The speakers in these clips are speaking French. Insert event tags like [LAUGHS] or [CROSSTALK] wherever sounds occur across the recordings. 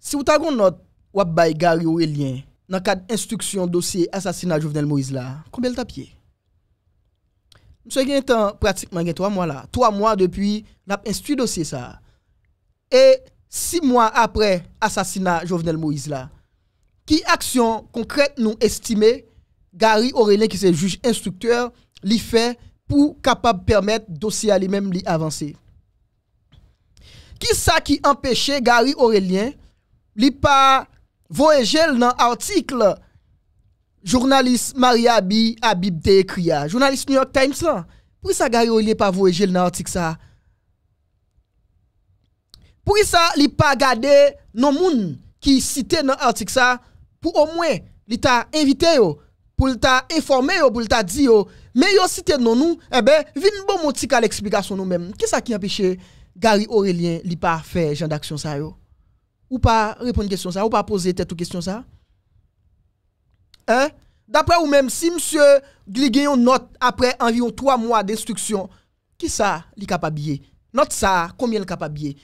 Si wou tagon not wap bay Gary Aurelien nan kad instruksyon dosye asasina Jovenel Moïse la, koubel tapye? Mse gen tan pratikman gen 3 mwa la. 3 mwa depi nap instru dosye sa. E 6 mwa apre asasina Jovenel Moïse la, ki aksyon konkret nou estime Gary Aurelien ki se juj instrukteur li fe pou kapab permette dosye alimem li avanse. Ki sa ki empèche Gary Aurelien li pas voyagé dans article journaliste Maria Bi Habib te écrit journaliste New York Times là pour ça Gary il pas voyagé dans article ça pour ça li pas garder non moun qui cité dans article ça pour au moins li t'a invité yo pour t'a informé yo pour t'a dit yo mais yo cité non nous eh ben vin bon mon à l'explication nous même qui ce qui empêche Gary Aurélien li pas faire genre d'action ça yo ou pas répondre à question ça, ou pas poser tête ou question ça. Hein? D'après ou même, si monsieur Glige note après environ trois mois d'instruction, qui ça li capable Note ça, combien le capable Et,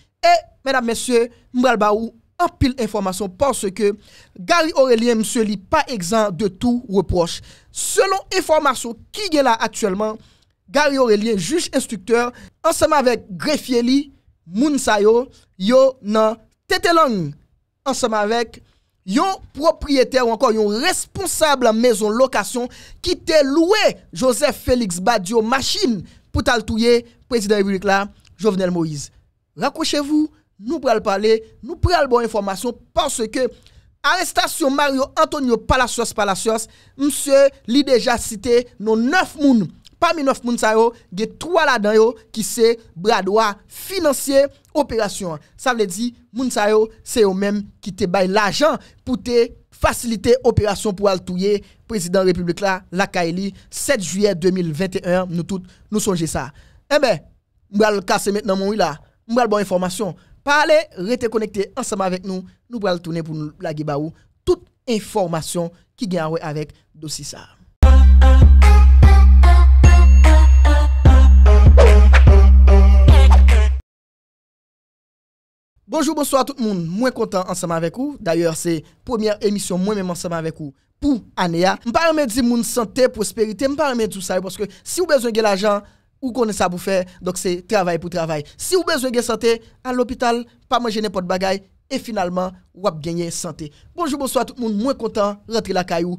mesdames, messieurs, M. baou, en pile information parce que Gary Aurélien, monsieur, li pas exempt de tout reproche. Selon information qui est là actuellement, Gary Aurélien, juge instructeur, ensemble avec greffier li, Mounsayo, yo nan Tete lang, ansame avek, yon propriyete ou ankon yon responsable a mezon lokasyon ki te loue Joseph Félix Badiou machine pou tal touye Prezident République la, Jovenel Moïse. Rakochevou, nou pral pale, nou pral bon informasyon, panse ke arrestasyon Mario Antonio Palacios Palacios, msye li deja cite non 9 moun moun. 2009 moun sa yo ge trwa la dan yo ki se brado a financier operasyon. Sa vle di moun sa yo se yo menm ki te bay l'ajan pou te fasilite operasyon pou al touye. Prezident Republik la, laka eli, 7 juye 2021 nou tout nou sonje sa. Ebe, moun al kase met nan moun yo la, moun al bon informasyon. Parle, rete konekte ansama vek nou, nou moun al toune pou nou lage ba ou. Tout informasyon ki gen awe avek dosi sa. Bonjour, bonsoir tout le monde. Moins content ensemble avec vous. D'ailleurs, c'est première émission moi-même ensemble avec vous pour Anéa. Je parle de santé, prospérité, je parle de tout ça parce que si vous avez besoin de l'argent, vous connaissez ça pour faire. Donc c'est travail pour travail. Si vous avez besoin de santé, à l'hôpital, pas manger n'importe bagaille et finalement, vous avez gagné santé. Bonjour, bonsoir tout le monde. Moins content rentrer la caillou.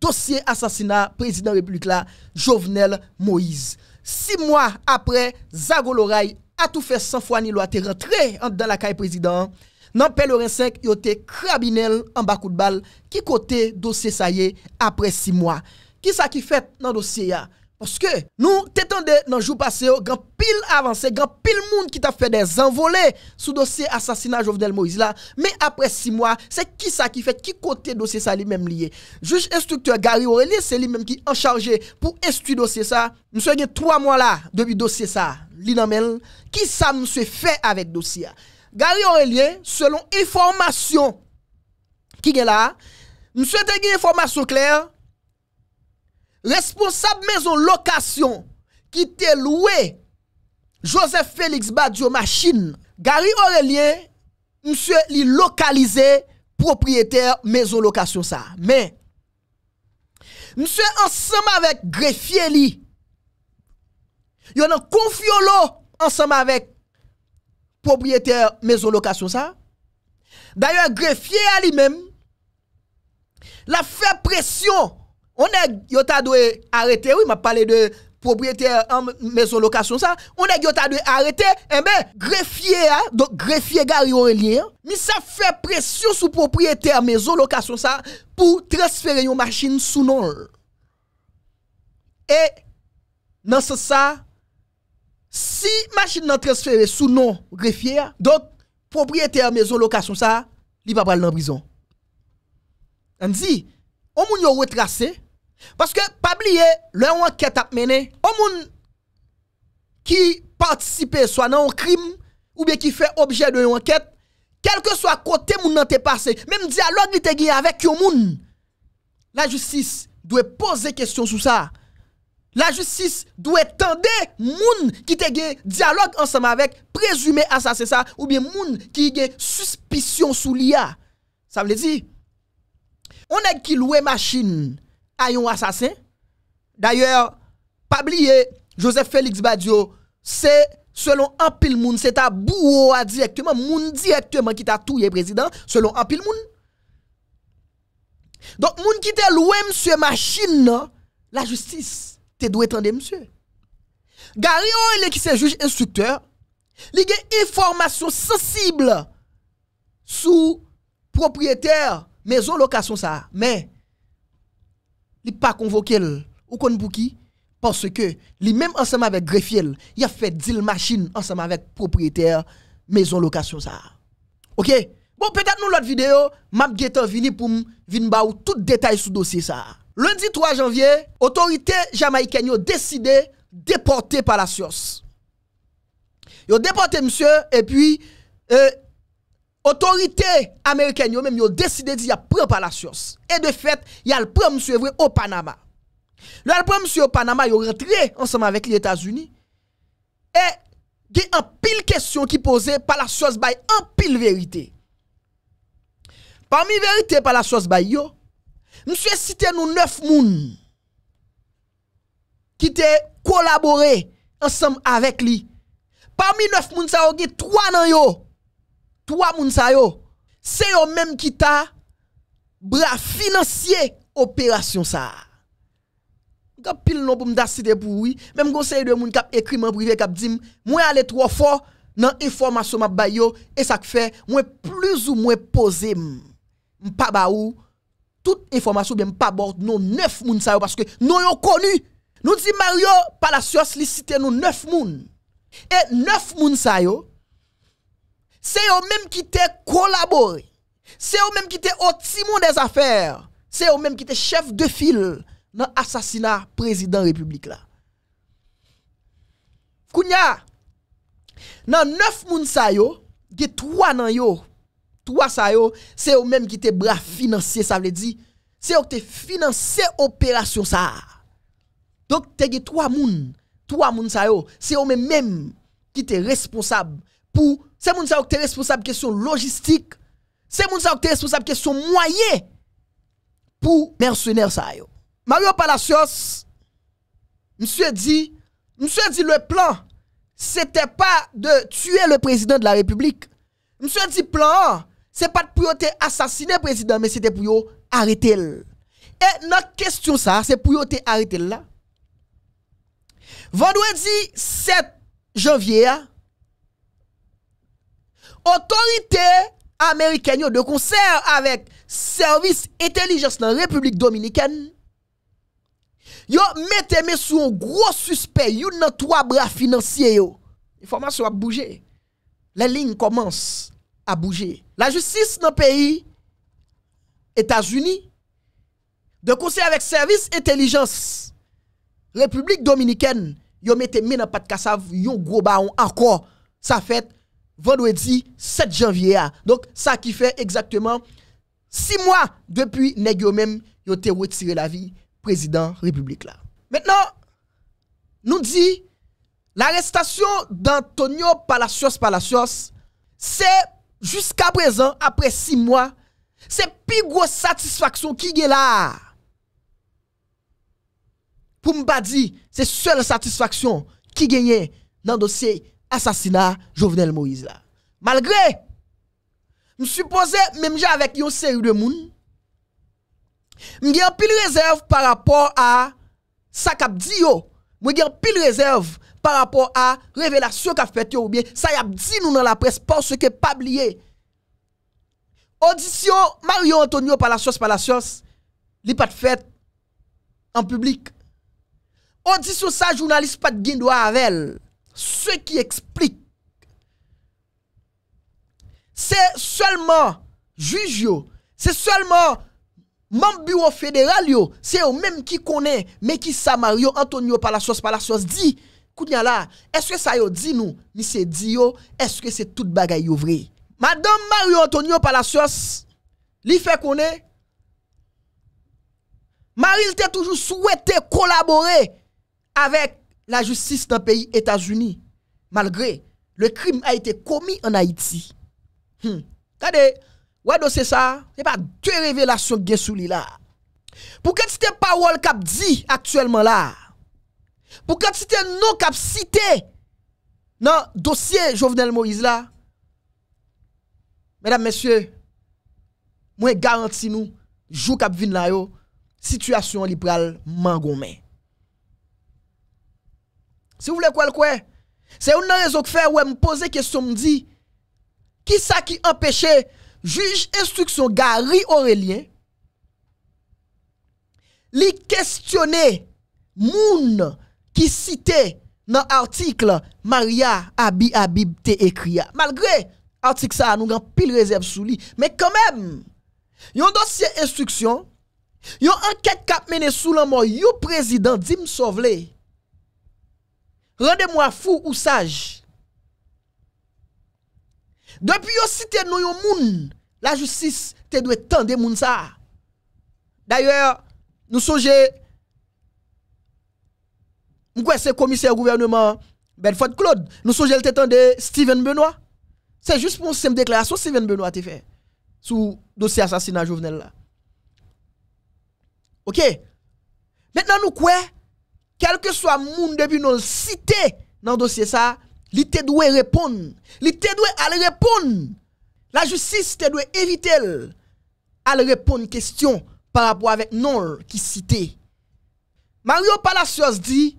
Dossier assassinat président République Jovenel Moïse. Six mois après Zagoloraï a tou fè san fwa ni lo a te rentre an dan la kaye prezidant, nan pelorin 5 yo te krabinel an bakout bal, ki kote dosye sa ye apre 6 mwa. Ki sa ki fè nan dosye ya? Pwoske nou te tende nan jou pase yo, oh, gen pil avanse, gen pil moun ki ta fè den zan volè sou dosye asasina Jovenel Moizila, me apre 6 mwa, se ki sa ki fè, ki kote dosye sa li men liye? Juj instukteur Gary Orelis se li men ki an charge pou estu dosye sa, mse gen 3 mwa la debi dosye sa. Li nan men, ki sa mwen se fè avèk dosya. Gary Aurelien, selon informasyon ki gen la, mwen se te gen informasyon kler, responsab mèzon lokasyon ki te louè Joseph Félix Badiou Machin. Gary Aurelien, mwen se li lokalize propryeter mèzon lokasyon sa. Men, mwen se ansèm avèk grefye li Yo nan confiolo ensemble avec propriétaire maison location ça. D'ailleurs greffier à lui-même la fait pression. On est yo ta arrêter oui m'a parlé de propriétaire en maison location ça on est yo ta arrêter eh ben greffier hein, donc greffier Gary Aurélien mais ça fait pression sur propriétaire maison location ça pour transférer une machine sous nom et non ce ça Si machin nan transfer e sou non refye, donk, propryete a mezon lokasyon sa, li pa bal nan brison. An di, omoun yo wè trase, paske pa bliye, le an wanket ap mene, omoun ki partisipe so an an krim, ou be ki fe obje de an wanket, kelke so a kote moun nan te pase, men di a log li te gye avek yon moun, la justis dwe pose kestyon sou sa, an, La justis dwe tende moun ki te gen dialog anseman vek, prezume asase sa, ou bien moun ki gen suspisyon sou liya. Sa mle di? On ek ki loue machin ayon asase, d'ayor, pabliye Joseph Félix Badiou, se selon apil moun, se ta bou ou a direktman, moun direktman ki ta touye prezident, selon apil moun. Donk moun ki te loue mswe machin nan, la justis, Se dwe tande msye. Gari ou e le ki se juj instructor, li gen informasyon sensible sou propryeteur mezon lokasyon sa. Men, li pa konvokel ou konbuki, panse ke li menm ansama vek grefiel, ya fe dil masin ansama vek propryeteur mezon lokasyon sa. Ok? Bon, petat nou lot video, map getan vini poum vinbaw tout detay sou dosye sa. Lundi 3 janvye, otorite Jamaikanyo deside deporte palasyos. Yo deporte msye, epi, otorite Amerikanyo men yo deside di apre palasyos. E de fet, yal pre msye vwe o Panama. Yal pre msye o Panama, yo retre ansama vek l'Etats-Unis, e ge an pil kestyon ki pose palasyos bay an pil verite. Parmi verite palasyos bay yo, Mwen souye cite nou neuf moun ki te kolabore ansam avek li. Parmi neuf moun sa yo, gwen 3 nan yo. 3 moun sa yo. Se yo menm ki ta bra financier operasyon sa. Gap pil non pou mda cite pou ou. Menm gonsen yon moun kap ekriman privye kap di mwen ale tro for nan informasyon mwen bay yo. E sak fe, mwen plus ou mwen pose mwen pa ba ou toute information bien pas bord non neuf moun parce que nous yon connu nous dit Mario Palacios li cité nos neuf moun et neuf moun yo c'est eux même qui t'ont collaboré c'est eux même qui t'ont au timon des affaires c'est eux même qui t'ont chef de file dans assassinat président république là Kounya, dans neuf moun sa yo, trois nan yo toi ça c'est eux même qui te bras financier ça veut dire c'est eux qui te financé opération ça donc tu as trois moun trois moun ça c'est eux même même qui te responsable pour c'est moun ça qui te responsable question logistique c'est moun ça qui te responsable question moyen pour mercenaires ça yo Mario Palacios monsieur dit monsieur dit le plan c'était pas de tuer le président de la République monsieur dit plan c'est pas pour assassiner président, mais c'était pour arrêter. Et notre question, ça, c'est pour arrêter là. Vendredi 7 janvier, autorité américaine de concert avec service intelligence dans la République dominicaine, yo mettez mes sous un gros suspect, yon dans trois bras financiers yo. Information a bougé. Les lignes commencent à bouger. La justice dans le pays, États-Unis, de conseil avec service intelligence, République dominicaine, yo mette mis dans pat de gros baron encore. Ça fait vendredi 7 janvier. Ah. Donc, ça qui fait exactement 6 mois depuis nèg même yo te retiré la vie président République là. Maintenant, nous dit l'arrestation d'Antonio Palacios Palacios, c'est jusqu'à présent, après six mois, c'est plus grosse satisfaction qui est là. Pour me dire, c'est seule satisfaction qui gagnait dans le dossier assassinat Jovenel Moïse là. Malgré, je suppose, même avec une série de monde, j'ai plus pile réserve par rapport à ça qu'a dit yo. pile réserve Par rapport a revelasyon ka fpet yo oubyen. Sa yap di nou nan la pres. Pon se ke pabliye. Audisyon Mario Antonio palasyons palasyons. Li pat fet. An publik. Audisyon sa jounalist pat gindo avel. Se ki eksplik. Se solman juj yo. Se solman man bureau federal yo. Se yo menm ki konen. Men ki sa Mario Antonio palasyons palasyons. Di. Di. Kounya est-ce que ça yo dit nous, monsieur est-ce que c'est toute bagaille vrai? Madame Mario Antonio Palacios, li fait est, Marie t'a toujours souhaité collaborer avec la justice dans le pays États-Unis, malgré le crime a été commis en Haïti. Tade, hmm. Wado c'est ça, c'est pas deux révélations qui sont là. Pour que cette parole Cup dit actuellement là, pou katite nou kap site nan dosye Jovenel Moïse la mèdam mèsyè mwen garanti nou jou kap vin la yo situasyon liberal man gome se ou vle kwen kwen se ou nan rezok fè ou mwen pose kestyon mwen di ki sa ki empèche juj instruksyon Gary Aurelien li kestyonè moun qui citait dans l'article Maria Abi Abib te Malgré l'article, ça, nous avons pile réserve sous lui. Mais quand même, yon dossier instruction, yon enquête a mené sous la mort yon président Dim Sovle. Rendez-moi fou ou sage. Depuis yon cité nous la justice te doit tendre moun ça. D'ailleurs, nous sommes... Mwen c'est commissaire gouvernement Bedford Claude. Nous sommes le de Steven Benoît. C'est juste pour une simple déclaration Steven Benoît a fait sous dossier assassinat Jovenel là. OK. Maintenant nous quoi quel que soit monde depuis nous cité dans dossier ça, il doit répondre. Il te doit répondre. La justice te doit éviter à répondre question par rapport avec non qui cité. Mario Palacios dit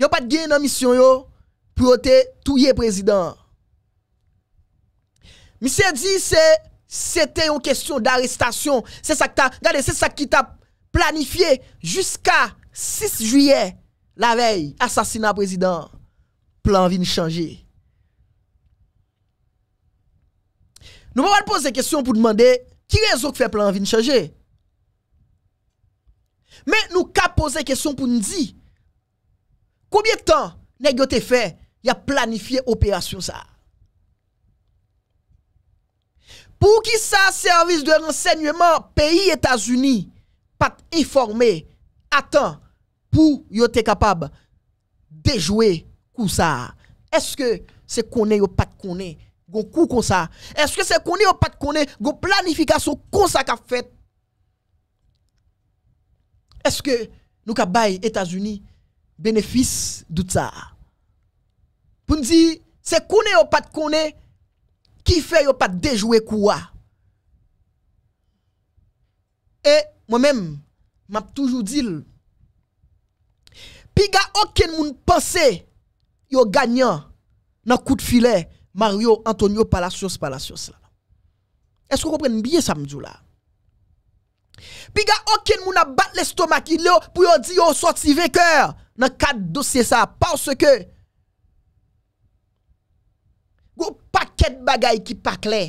Yo pas de gain dans mission yo pour touyer président. Monsieur dit c'est c'était une question d'arrestation. C'est ça que c'est ça qui t'a planifié jusqu'à 6 juillet la veille assassinat président. Plan vient changer. Nous allons poser question pour demander qui raison qui fait plan vient changer. Mais nous cap poser question pour nous dire Combien de temps nèg fait y a planifié opération ça Pour qui ça service de renseignement pays États-Unis pas informé attend pour y capable déjouer coup ça Est-ce que c'est qu'on est ou pas connaît gon coup comme ça Est-ce que c'est qu'on ou pas est gon planification comme ça qu'a fait Est-ce que nous États-Unis bénéfice de ça. Pour dire, c'est qu'on ou pas de connaît, qui fait ou pas de déjouer quoi. Et moi-même, m'a toujours dit, piga aucun monde pense... yo gagnant dans coup de filet Mario Antonio Palacios Palacios Est-ce que vous comprenez bien ça me là? Piga aucun monde a battu l'estomac pour dire yo sorti vainqueur. nan kat dosye sa, pa ou se ke, ou pa ket bagay ki pa kle.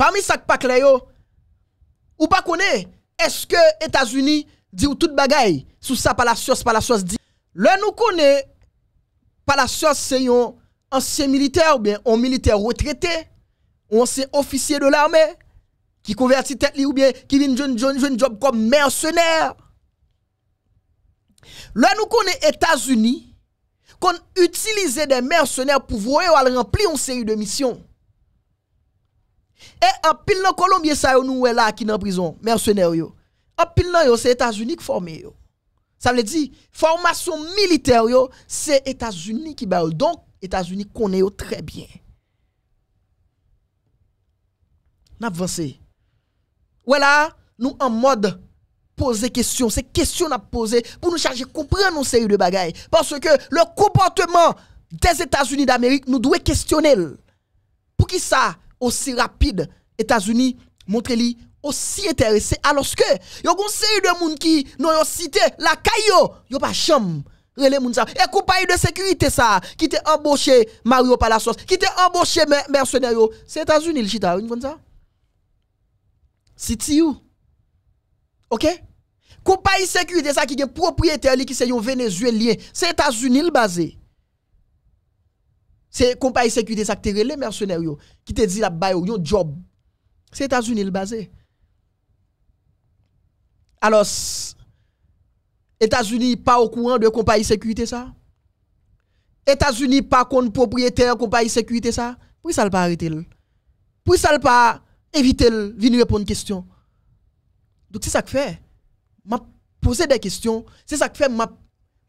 Parmi sak pa kle yo, ou pa kone, eske Etasuni di ou tout bagay, sou sa palasyos, palasyos di. Le nou kone, palasyos se yon ansye militer, ou bien, ou militer retrete, ou ansye ofisye de l'arme, qui convertit tête ou bien qui vient jeune jeune jeune job comme mercenaire. Là nous connaissons États-Unis qu'on utilise des mercenaires pour voir remplir une série de missions. Et en pile dans Colombie ça nous est là qui dans prison mercenaires En pile là c'est États-Unis qui formé yo. Ça veut dire formation militaire yo c'est États-Unis qui baille donc États-Unis connaît très bien. N'avancez. Voilà, nous en mode poser question. C'est question à poser pour nous charger comprendre nos série de bagailles. Parce que le comportement des États-Unis d'Amérique, nous devons questionner. Pour qui ça, aussi rapide, États-Unis, montrer lui aussi intéressé alors que y il a une série de monde qui nous cité la caillou a pas chambre pas moun sa et compagnie de sécurité ça qui t'est embauché Mario Palacios qui t'est embauché mercenaire c'est États-Unis le chita vous ça c'est ou. OK Compagnie sécurité ça qui est propriétaire qui c'est un vénézuélien, c'est États-Unis le basé. C'est compagnie sécurité ça qui les mercenaires qui te dit la ou un job. C'est États-Unis le basé. Alors États-Unis pas au courant de compagnie sécurité ça États-Unis pas contre propriétaire compagnie sécurité ça Pourquoi ça le pas arrêter Pourquoi ça le pas éviter le, venir répondre une question. Donc c'est ça que fait. M'a poser des questions, c'est ça que fait m'a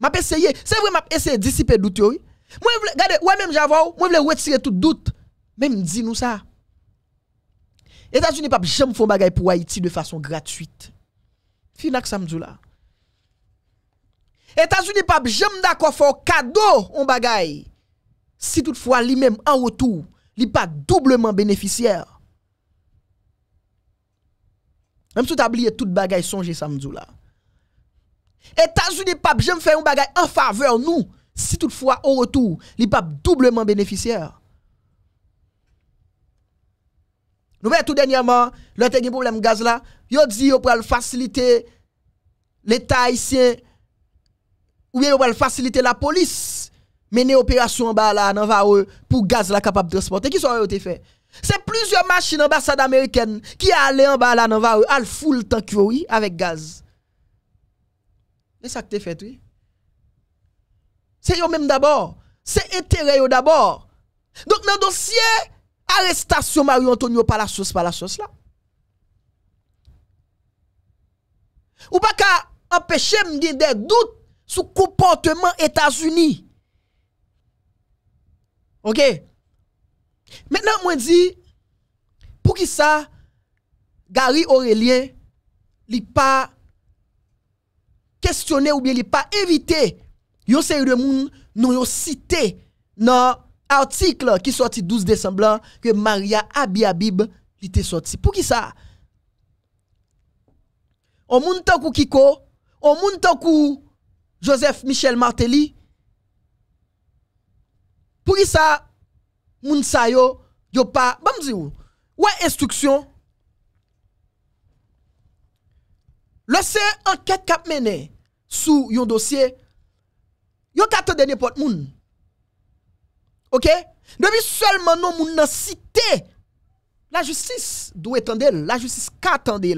m'a essayé, c'est vrai m'a essayé de dissiper doute oui. Moi regardez, ouais même j'avoue, moi voulais retirer tout doute. Même dis nous ça. États-Unis pas jamais font bagay pour Haïti de façon gratuite. que ça me dit là. États-Unis pas jamais d'accord faire cadeau en bagay. Si toutefois lui-même en retour, il pas doublement bénéficiaire. Même si tu as oublié toute bagaille, songez samedi là. États-Unis, pape, j'aime faire un bagage en faveur nous. Si toutefois, au retour, les papes doublement bénéficiaires. Nous voyons tout dernièrement, le un problème gaz là, yo dit yo pral faciliter l'État haïtien ou bien yo pral faciliter la police mener opération en bas là dans pour gaz là capable de transporter. Qui sont yo te fait c'est plusieurs machines ambassades américaines qui allaient en bas là dans la rue, à full tank oui, avec gaz. Mais ça que t'es fait, oui. C'est eux même d'abord. C'est intérêt d'abord. Donc, dans le dossier, arrestation Mario Antonio par la sauce, par la sauce là. Ou pas qu'à empêcher des doutes sur le comportement États-Unis. Ok? Maintenant, moi dis pour qui ça, Gary Aurélien, il pas questionné ou bien il pas évité yon série de nous ont cité dans article qui sorti 12 décembre que Maria Abiyabib était sorti. Pour qui ça? On moun tankou Kiko, on moun tankou Joseph Michel Martelly. Pour qui ça? moun sa yo, yo pas, bon ou, instruction. Le c'est enquête cap mené sous yon dossier, yo kate de n'importe moun. Ok? Depuis seulement non moun nan cité, la justice doit attendre, la justice qu'attendre.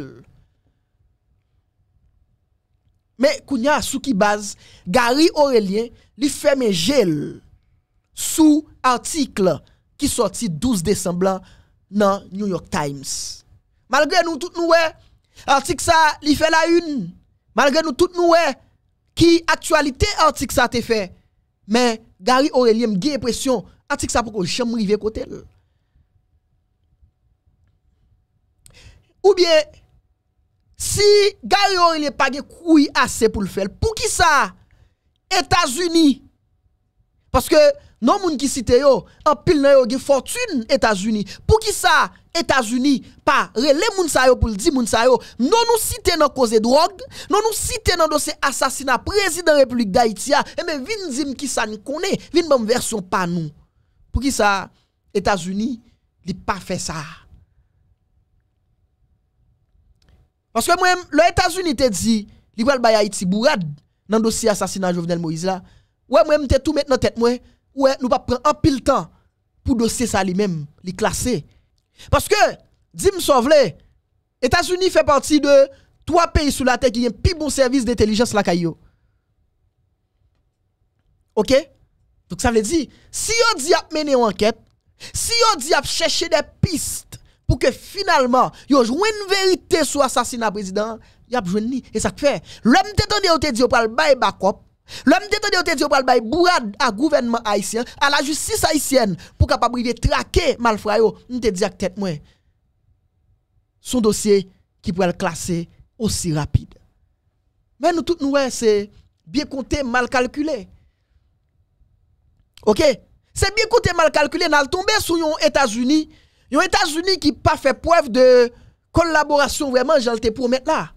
Mais Kounia, sous ki base, Gary Aurélien lui fait gel sous article qui sorti 12 décembre dans New York Times. Malgré nous tout nous article ça il fait la une. Malgré nous tout nous qui actualité article ça te fait. Mais Gary me gagne l'impression article ça pour j'aime river côté. Ou bien si Gary Aurelien pas de couille assez pour le faire. Pour qui ça États-Unis parce que non, moun qui cite yo, en pile nan yo gen fortune États-Unis. Pour qui ça États-Unis pas relè moun sa yo pour le dire moun sa yo. Non nous site nan cause drogue, non nous site nan dossier assassinat président République d'Haïti. Et eh mais ben, vin dim qui ça nous connaît, vin bon version pas nous. Pour qui ça États-Unis li pas fait ça. Parce que moi les États-Unis te dit, li pral bay Haïti bourade nan dossier assassinat Jovenel Moïse là. Ouais moi m'te tout mettre nan tête moi ouais, nous pas prendre un pile temps pour dossier ça lui-même, les classer. Parce que, dis-moi les États-Unis fait partie de trois pays sur la terre qui ont plus bon service d'intelligence la caillou. OK Donc ça veut dire si on dit mener une enquête, si on dit a chercher des pistes pour que finalement yo joue une vérité sur assassinat président, y a ni et ça fait l'homme t'étonné on te dit on parle bye backup L'homme de te dit le bay à gouvernement haïtien, à la justice haïtienne pour capable de traquer Malfrayo nous te dit que tête moi. Son dossier qui pourrait classer aussi rapide. Mais nous tous nous c'est bien compté mal calculé. OK C'est bien compté mal calculé Nous tombé sur les États-Unis, les États-Unis qui pas fait preuve de collaboration vraiment, j'en te promets là.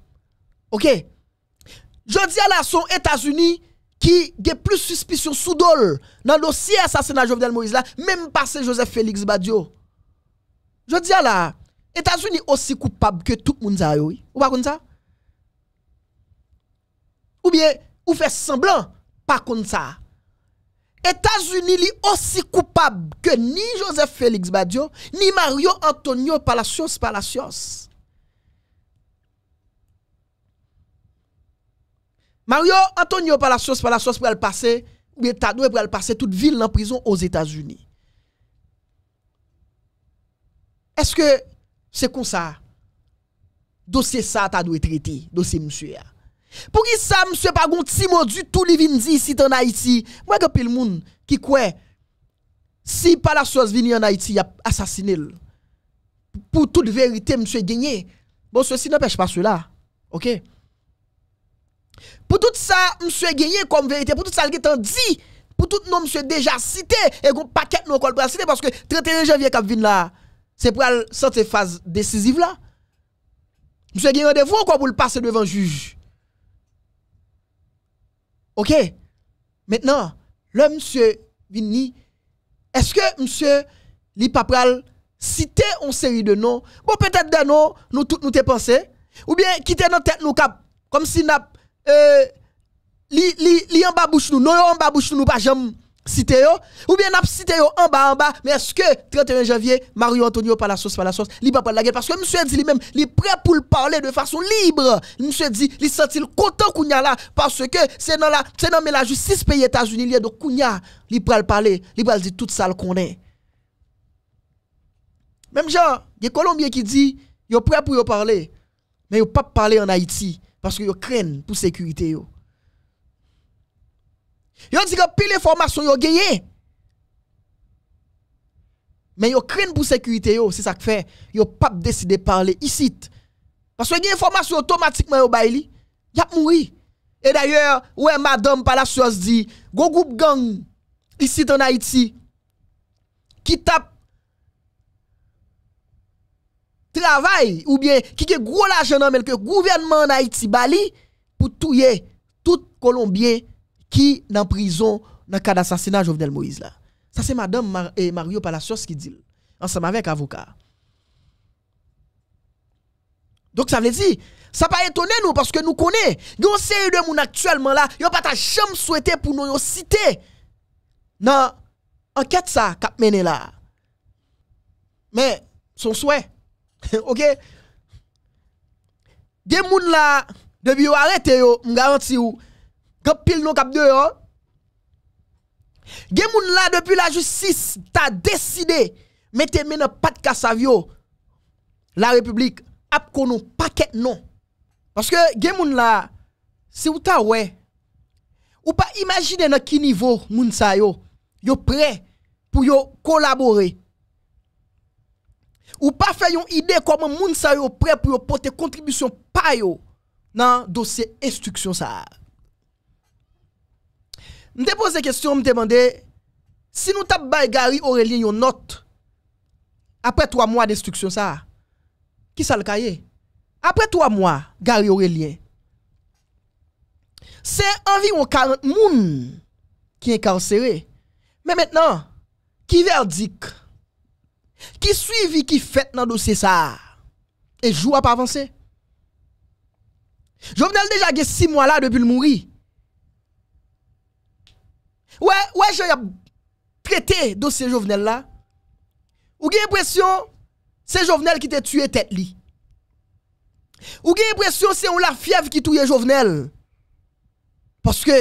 OK Je dis à la son États-Unis qui a plus suspicion sous dol dans le dossier assassinat Jovenel Moïse là, même passé Joseph Félix Badio. Je dis à la, États-Unis aussi coupable que tout le monde Ou pas comme ça? Ou bien ou fait semblant pas comme ça. États-Unis li aussi coupable que ni Joseph Félix Badio, ni Mario Antonio Palacios Palacios. Mario Antonio la sauce pour elle passer, Tadoué pour elle passer toute ville en prison aux États-Unis. Est-ce que c'est comme ça? Dossier ça, t'as traité, traiter, dossier monsieur. Pour qui ça, monsieur, pas un petit du tout, les dit ici en Haïti. Moi, je le monde qui croit, si la sauce vini en Haïti, il a assassiné. Pour toute vérité, monsieur, gagné. Bon, ceci n'empêche pas cela. Ok? Pour tout ça, monsieur gagné comme vérité, pour tout ça, qui dit, pour tout nom monsieur déjà cité, et qu'on paquet non qu'on citer, parce que 31 janvier qui vient là, c'est pour cette phase décisive là. Monsieur gagné rendez-vous quoi pour le passer devant le juge. OK. Maintenant, le monsieur Vini, est-ce que monsieur li papral cité une série de noms? Bon peut-être des noms nous tous nous t'es pensé ou bien quitter notre tête nous cap comme si n'a euh, li, li, li en bas bouche nous, non en bas bouche nous, pas jamais cité ou bien n'a cité en bas en bas, mais est-ce que 31 janvier, Mario Antonio pas la sauce, pas la sauce, li pas la guerre, parce que monsieur dit lui-même, li prêt pour le parler de façon libre, monsieur dit, li senti le content kounya là, parce que c'est dans la, c'est dans la justice pays États-Unis, il y a donc kounya, li prêt parler, li prêt dire tout ça le connaît. Même genre, il y a Colombien qui dit, yo prêt pour yo parler, mais yo pas parler en Haïti parce que yo craignent pour sécurité yo. Yo dit que pile information yo gagné. Mais yo craignent pour sécurité yo, c'est ça que fait. Yo pas décidé parler ici. Parce que les information automatiquement yo baili, y a mouri. Et d'ailleurs, ouais madame Palacios dit, go groupe gang ici en Haïti qui tape travail ou bien qui est gros l'argent dans le gouvernement en Haïti bali pour tuer tout Colombien qui est en prison dans le cas d'assassinat Jovenel Moïse là. Ça c'est madame Mario Palacios qui dit ensemble avec avocat. Donc ça veut dire ça pas étonné nous parce que nous connaissons une série de monde actuellement là, yo pas ta jamais souhaité pour nous citer dans enquête ça cap là. Mais son souhait [LAUGHS] OK Des moun là depuis yo arrêté yo, m garanti ou quand pile non cap dehors. Des moun la depuis la justice t'a décidé mettez maintenant pas de casavio. La République a connu paquet non. Parce que des moun là si ou ta ouais ou pas imaginer dans qui niveau moun sa yo yo prêt pour yo collaborer Ou pa fè yon ide koman moun sa yo pre pou yo pote kontribisyon payo nan dosè instruksyon sa. Mwen te pose kestyon mwen te mande si nou tap bay Gary Aurelien yon not apre 3 mwa distruksyon sa ki sa l kaye? Apre 3 mwa Gary Aurelien se anvi yon 40 moun ki enkarcere men men nan ki verdik Ki suivi ki fèt nan dosè sa. E jou ap avanse. Jouvenel deja ge 6 mwa la depil mouri. Ouè, ouè jè ap tretè dosè jouvenel la. Ou gen yè presyon se jouvenel ki te tue tèt li. Ou gen yè presyon se yon la fyev ki touye jouvenel. Paske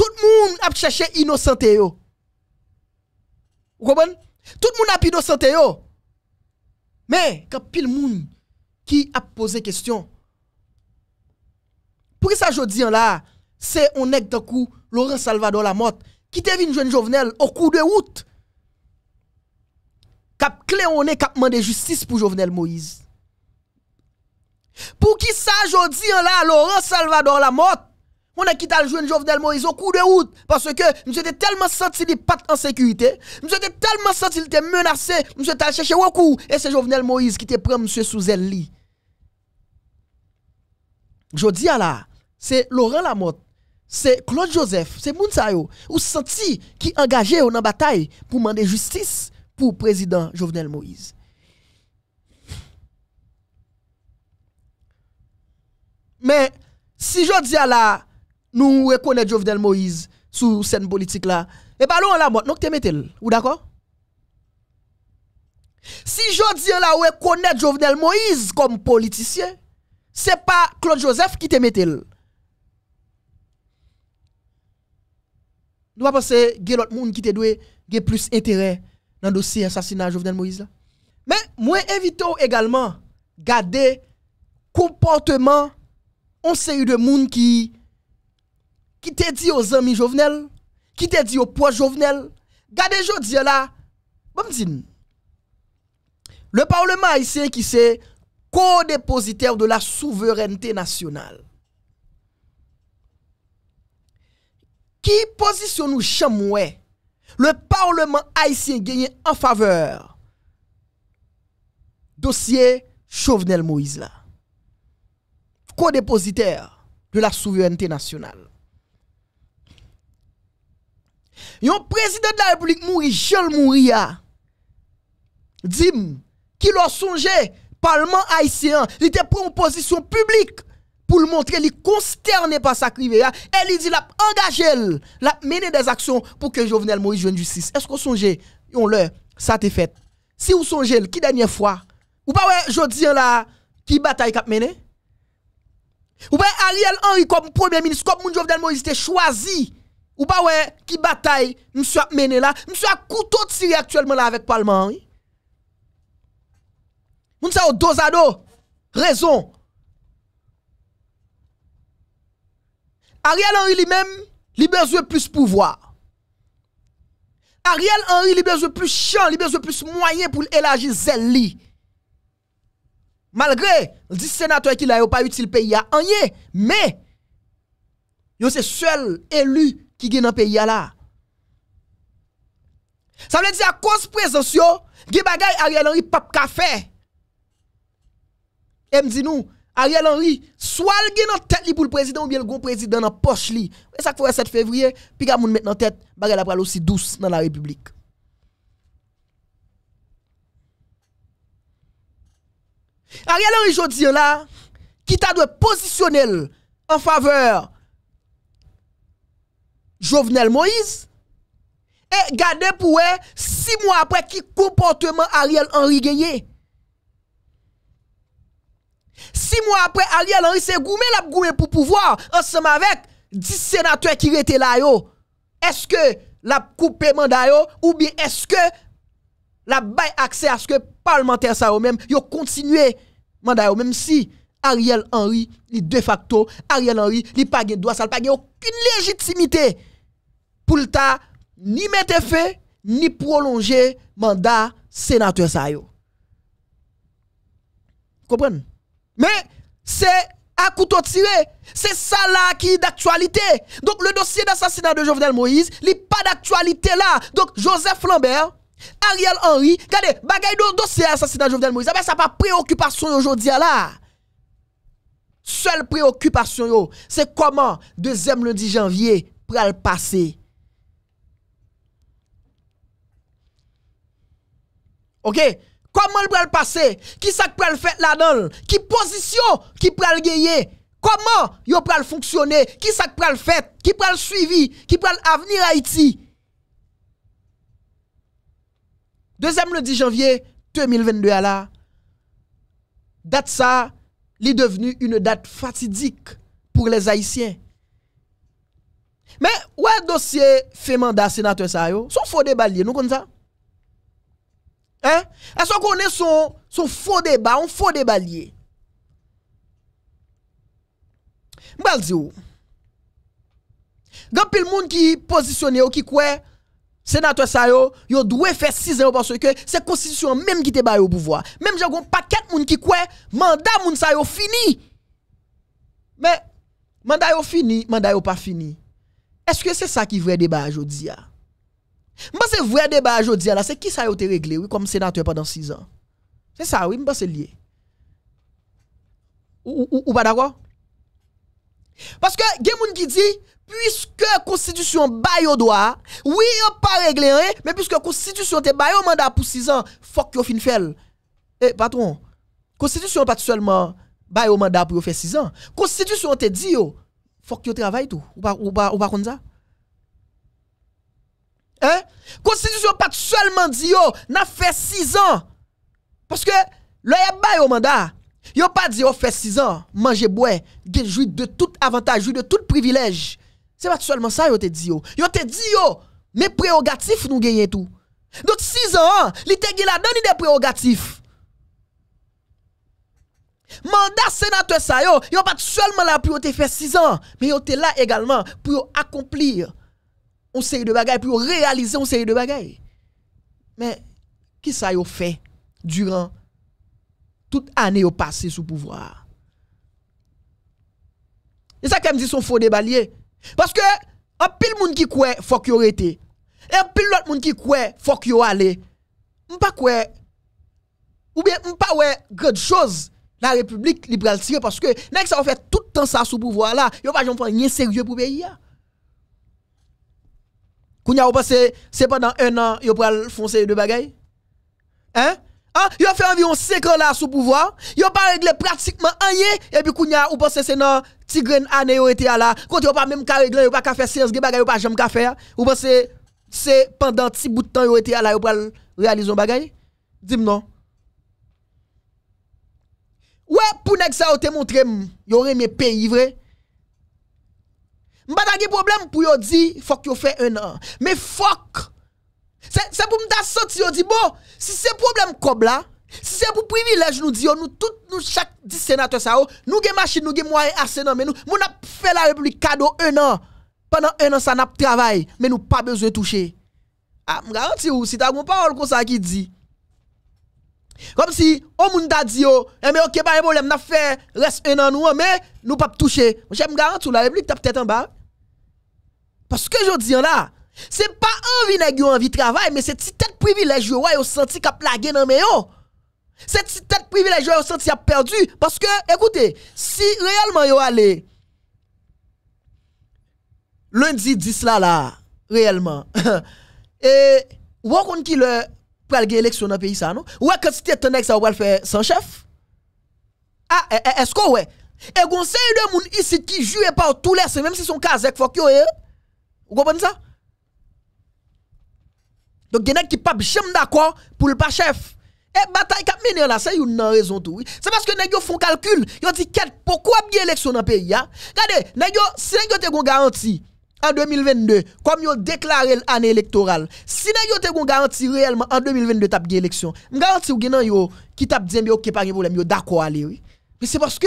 tout moun ap chèche inosante yo. Ou koubon? Tout moun api do sante yo. Men, kap pil moun ki ap pose kestyon. Pou ki sa jodi an la, se on ek takou Laurent Salvador Lamotte. Ki tevi njwen jovenel okou de wout. Kap kle one kapman de justice pou jovenel Moise. Pou ki sa jodi an la, Laurent Salvador Lamotte. On a quitté le jeune Jovenel Moïse au coup de route parce que monsieur était tellement senti des pattes en sécurité, monsieur était tellement senti qu'il était menacé, monsieur a cherché recours et c'est Jovenel Moïse qui te prend monsieur sous elle à là, c'est Laurent Lamotte, c'est Claude Joseph, c'est Mounsayo, ou senti qui engagé dans bataille pour demander justice pour le président Jovenel Moïse. Mais si je dis à la nous reconnaître Jovenel Moïse sous scène politique là. Et parlons la mort, nous te mettez ou d'accord Si Jodien là reconnaître Jovenel Moïse comme politicien, c'est pas Claude Joseph qui te mettez Nous pas penser que l'autre monde qui te doit plus intérêt dans le dossier assassinat Jovenel Moïse Mais moi invite également garder comportement on série de monde qui Ki te di yo zami jovenel? Ki te di yo po jovenel? Gade jo di yo la? Bom zin? Le parleman Aisyen ki se kodepositer de la souverente nasyonal. Ki posisyon nou chan mwè? Le parleman Aisyen genye an faveur dosye chouvenel mwiz la. Kodepositer de la souverente nasyonal. Yon président de la République mouri, Jean mouri Dim, qui l'a songé, parlement haïtien, il était pour une position publique pour le montrer, il consterné par sa crise. Et hein. il dit, l'a engagé, l'a mené des actions pour que Jovenel Moïse joue justice. Est-ce qu'on songe, on le, ça t'est fait. Si vous songez, qui dernière fois, ou pas, ouais, jodi hein, là, qui bataille kap mené? Ou pas, Ariel Henry comme premier ministre, comme Jovenel Moïse, était choisi ou pas ouais, qui bataille, nous a mené là, monsieur a couteau tir actuellement là avec Parlement. henri Moun sa dos à dos. Raison. Ariel Henry lui-même, il besoin plus pouvoir. Ariel Henry, il besoin plus champ, il besoin plus moyen pour élargir Zelli. Malgré, dit sénateur qui n'a pas utile pays à rien, mais, il est seul élu qui est dans le pays là. Ça veut dire à cause présence a des bagaille Ariel Henry pas café. Et me dit nous Ariel Henry, soit il est dans tête li pour le président ou bien le grand président dans poche li. Et ça fait 7 février, puis il ga moun met dans tête, bagaille la pral aussi douce dans la République. Ariel Henry je jodi là, qui t'a doit positionnel en faveur Jovenel Moïse. Et gardez pour eux, six mois après, qui comportement Ariel Henry gagné. Six mois après, Ariel Henry s'est goumé, l'a goumé pour pouvoir, ensemble avec 10 sénateurs qui étaient là. Est-ce que la coupe Mandayo ou bien est-ce que la baye accès à ce que parlementaire ça eux même? yo continuer mandat même si Ariel Henry, li de facto, Ariel Henry, n'a pas droit, ça pas aucune légitimité pour le ni mettre fait, ni prolonger mandat sénateur ça Comprenez Mais c'est à couteau tiré, c'est ça là qui est d'actualité. Donc le dossier d'assassinat de Jovenel Moïse, il n'est pas d'actualité là. Donc Joseph Lambert, Ariel Henry, regardez, bagaille de dossier assassinat de Jovenel Moïse, mais ah ben, ça pas préoccupation aujourd'hui là. Seule préoccupation c'est comment 2 deuxième lundi janvier le passer OK Comment le pral passer Qui ça le fait là-dedans Qui position qui pral gagner Comment yo pral fonctionner Qui ça le fait Qui le suivi Qui pral avenir Haïti Deuxième le 10 janvier 2022 à la date ça est devenue une date fatidique pour les Haïtiens. Mais ouais dossier fait mandat sénateur ça yo, son faux déballer, nous comme ça. E so konen son fo deba, ou fo deba liye. Mbel zi ou, gan pil moun ki posisyone ou ki kwe, senatwe sa yo, yo dwe fe 6 en ou pa sou kwe, se konstisyon menm ki te baye ou pouvoa. Menm jan kon paket moun ki kwe, manda moun sa yo fini. Men, manda yo fini, manda yo pa fini. Eske se sa ki vwe deba a jodi ya? Ah? Mbel zi ou, Moi, c'est vrai débat aujourd'hui c'est qui ça a été réglé oui comme sénateur pendant 6 ans. C'est ça oui, moi c'est lié. Ou, ou, ou pas d'accord Parce que il y a gens qui dit puisque la constitution baille au droit, oui, on pas réglé hein, mais puisque la constitution te baille au mandat pour 6 ans, fuck que fin Eh patron, constitution pas seulement baille au mandat pour faire 6 ans. La Constitution te dit yo, faut que travaille tout. Ou pas ou pas ou pas comme ça Hein? Constitution pas seulement dit yo, n'a fait 6 ans. Parce que le y au mandat. Yo pas dit yo fait 6 ans, manger boire, jouit de tout avantage, jouit de tout privilège. C'est pas seulement ça yo te dit yo. Yo te dit yo, mes prérogatifs nous gagnent tout. Donc 6 ans, li te la donne des prérogatifs. Mandat sénateur ça yo, yo pas seulement là pour te faire 6 ans, mais yo te là également pour accomplir on série de bagailles, pour réaliser on série de bagailles. Mais qui ça yon fait durant toute année au passé sous pouvoir? Et ça, quand me dit son faux débalier. Parce que, un pile monde qui croit, faut qu'il rete. Et un pile l'autre monde qui kwe, faut qu'il alle. M'pa quoi. Ou bien, pas ouais, grande chose la République libérale parce que, que ça fait tout le temps ça sous pouvoir là, yon pas j'en prend rien sérieux pour pays vous n'avez pas c'est pendant un an, vous pral foncer de bagaille? Hein? Hein? Ah, a fait environ 5 ans là sous pouvoir, a pas réglé pratiquement rien, et puis Kounya, ou pensez, c'est non, tigre année, vous été là, quand vous pas même qu'à régler, vous pas qu'à faire séance, vous bagaille, vous pas jamais qu'à faire, ou pensez, c'est pendant petit bout de temps, yo été là, il pral réaliser un bagaille? Dis-moi non. Ouais, pour que ça, vous t'ai montré, yo aurez pays, vrai? Mbata ge problem pou yo di, fok yo fe 1 an. Me fok! Se pou mta soti yo di, bo, si se problem kob la, si se pou privilej nou di yo, nou chak disenato sa yo, nou ge mashid, nou ge mwaye asenan, mwen ap fe la republik kado 1 an, panan 1 an sa nap travay, men nou pa bezwen touche. A, ah, mgaranti yo, si ta goun pa or kon sa ki di. Kom si, o mwen da di yo, e me ok bari e bo, mna fe res 1 an nou, men nou pa touche. Mwen jay mgaranti yo, la republik te ptetan ba, Parce que je dis là, c'est pas envie nèg envie de travail, mais c'est petit tête privilège yo yo senti a plagué dans mes mains. C'est tête privilège au senti a perdu parce que écoutez, si réellement yo allez... lundi 10 là là réellement [LAUGHS] et vous qu'on qui le pral l'élection élection dans pays ça non? Ou quand c'était ton nèg ça va faire sans chef? Ah e, e, est-ce que ouais? Et sait de moun ici qui joue pas tous les même si son kazek faut que yo vous comprenez ça? Donc, il y des gens qui pas d'accord pour le pas chef. Et eh, bataille qui a mené là, c'est une raison tout. C'est parce que les font calcul. Ils dit, pourquoi une élection dans le pays? Hein? Regardez, les gens, avez une garantie en 2022, comme ont déclaré l'année électorale, si vous avez garantie réellement en 2022 une élection, je garantis que vous qui t'ap dit ok pas de problème, d'accord aller Mais c'est parce que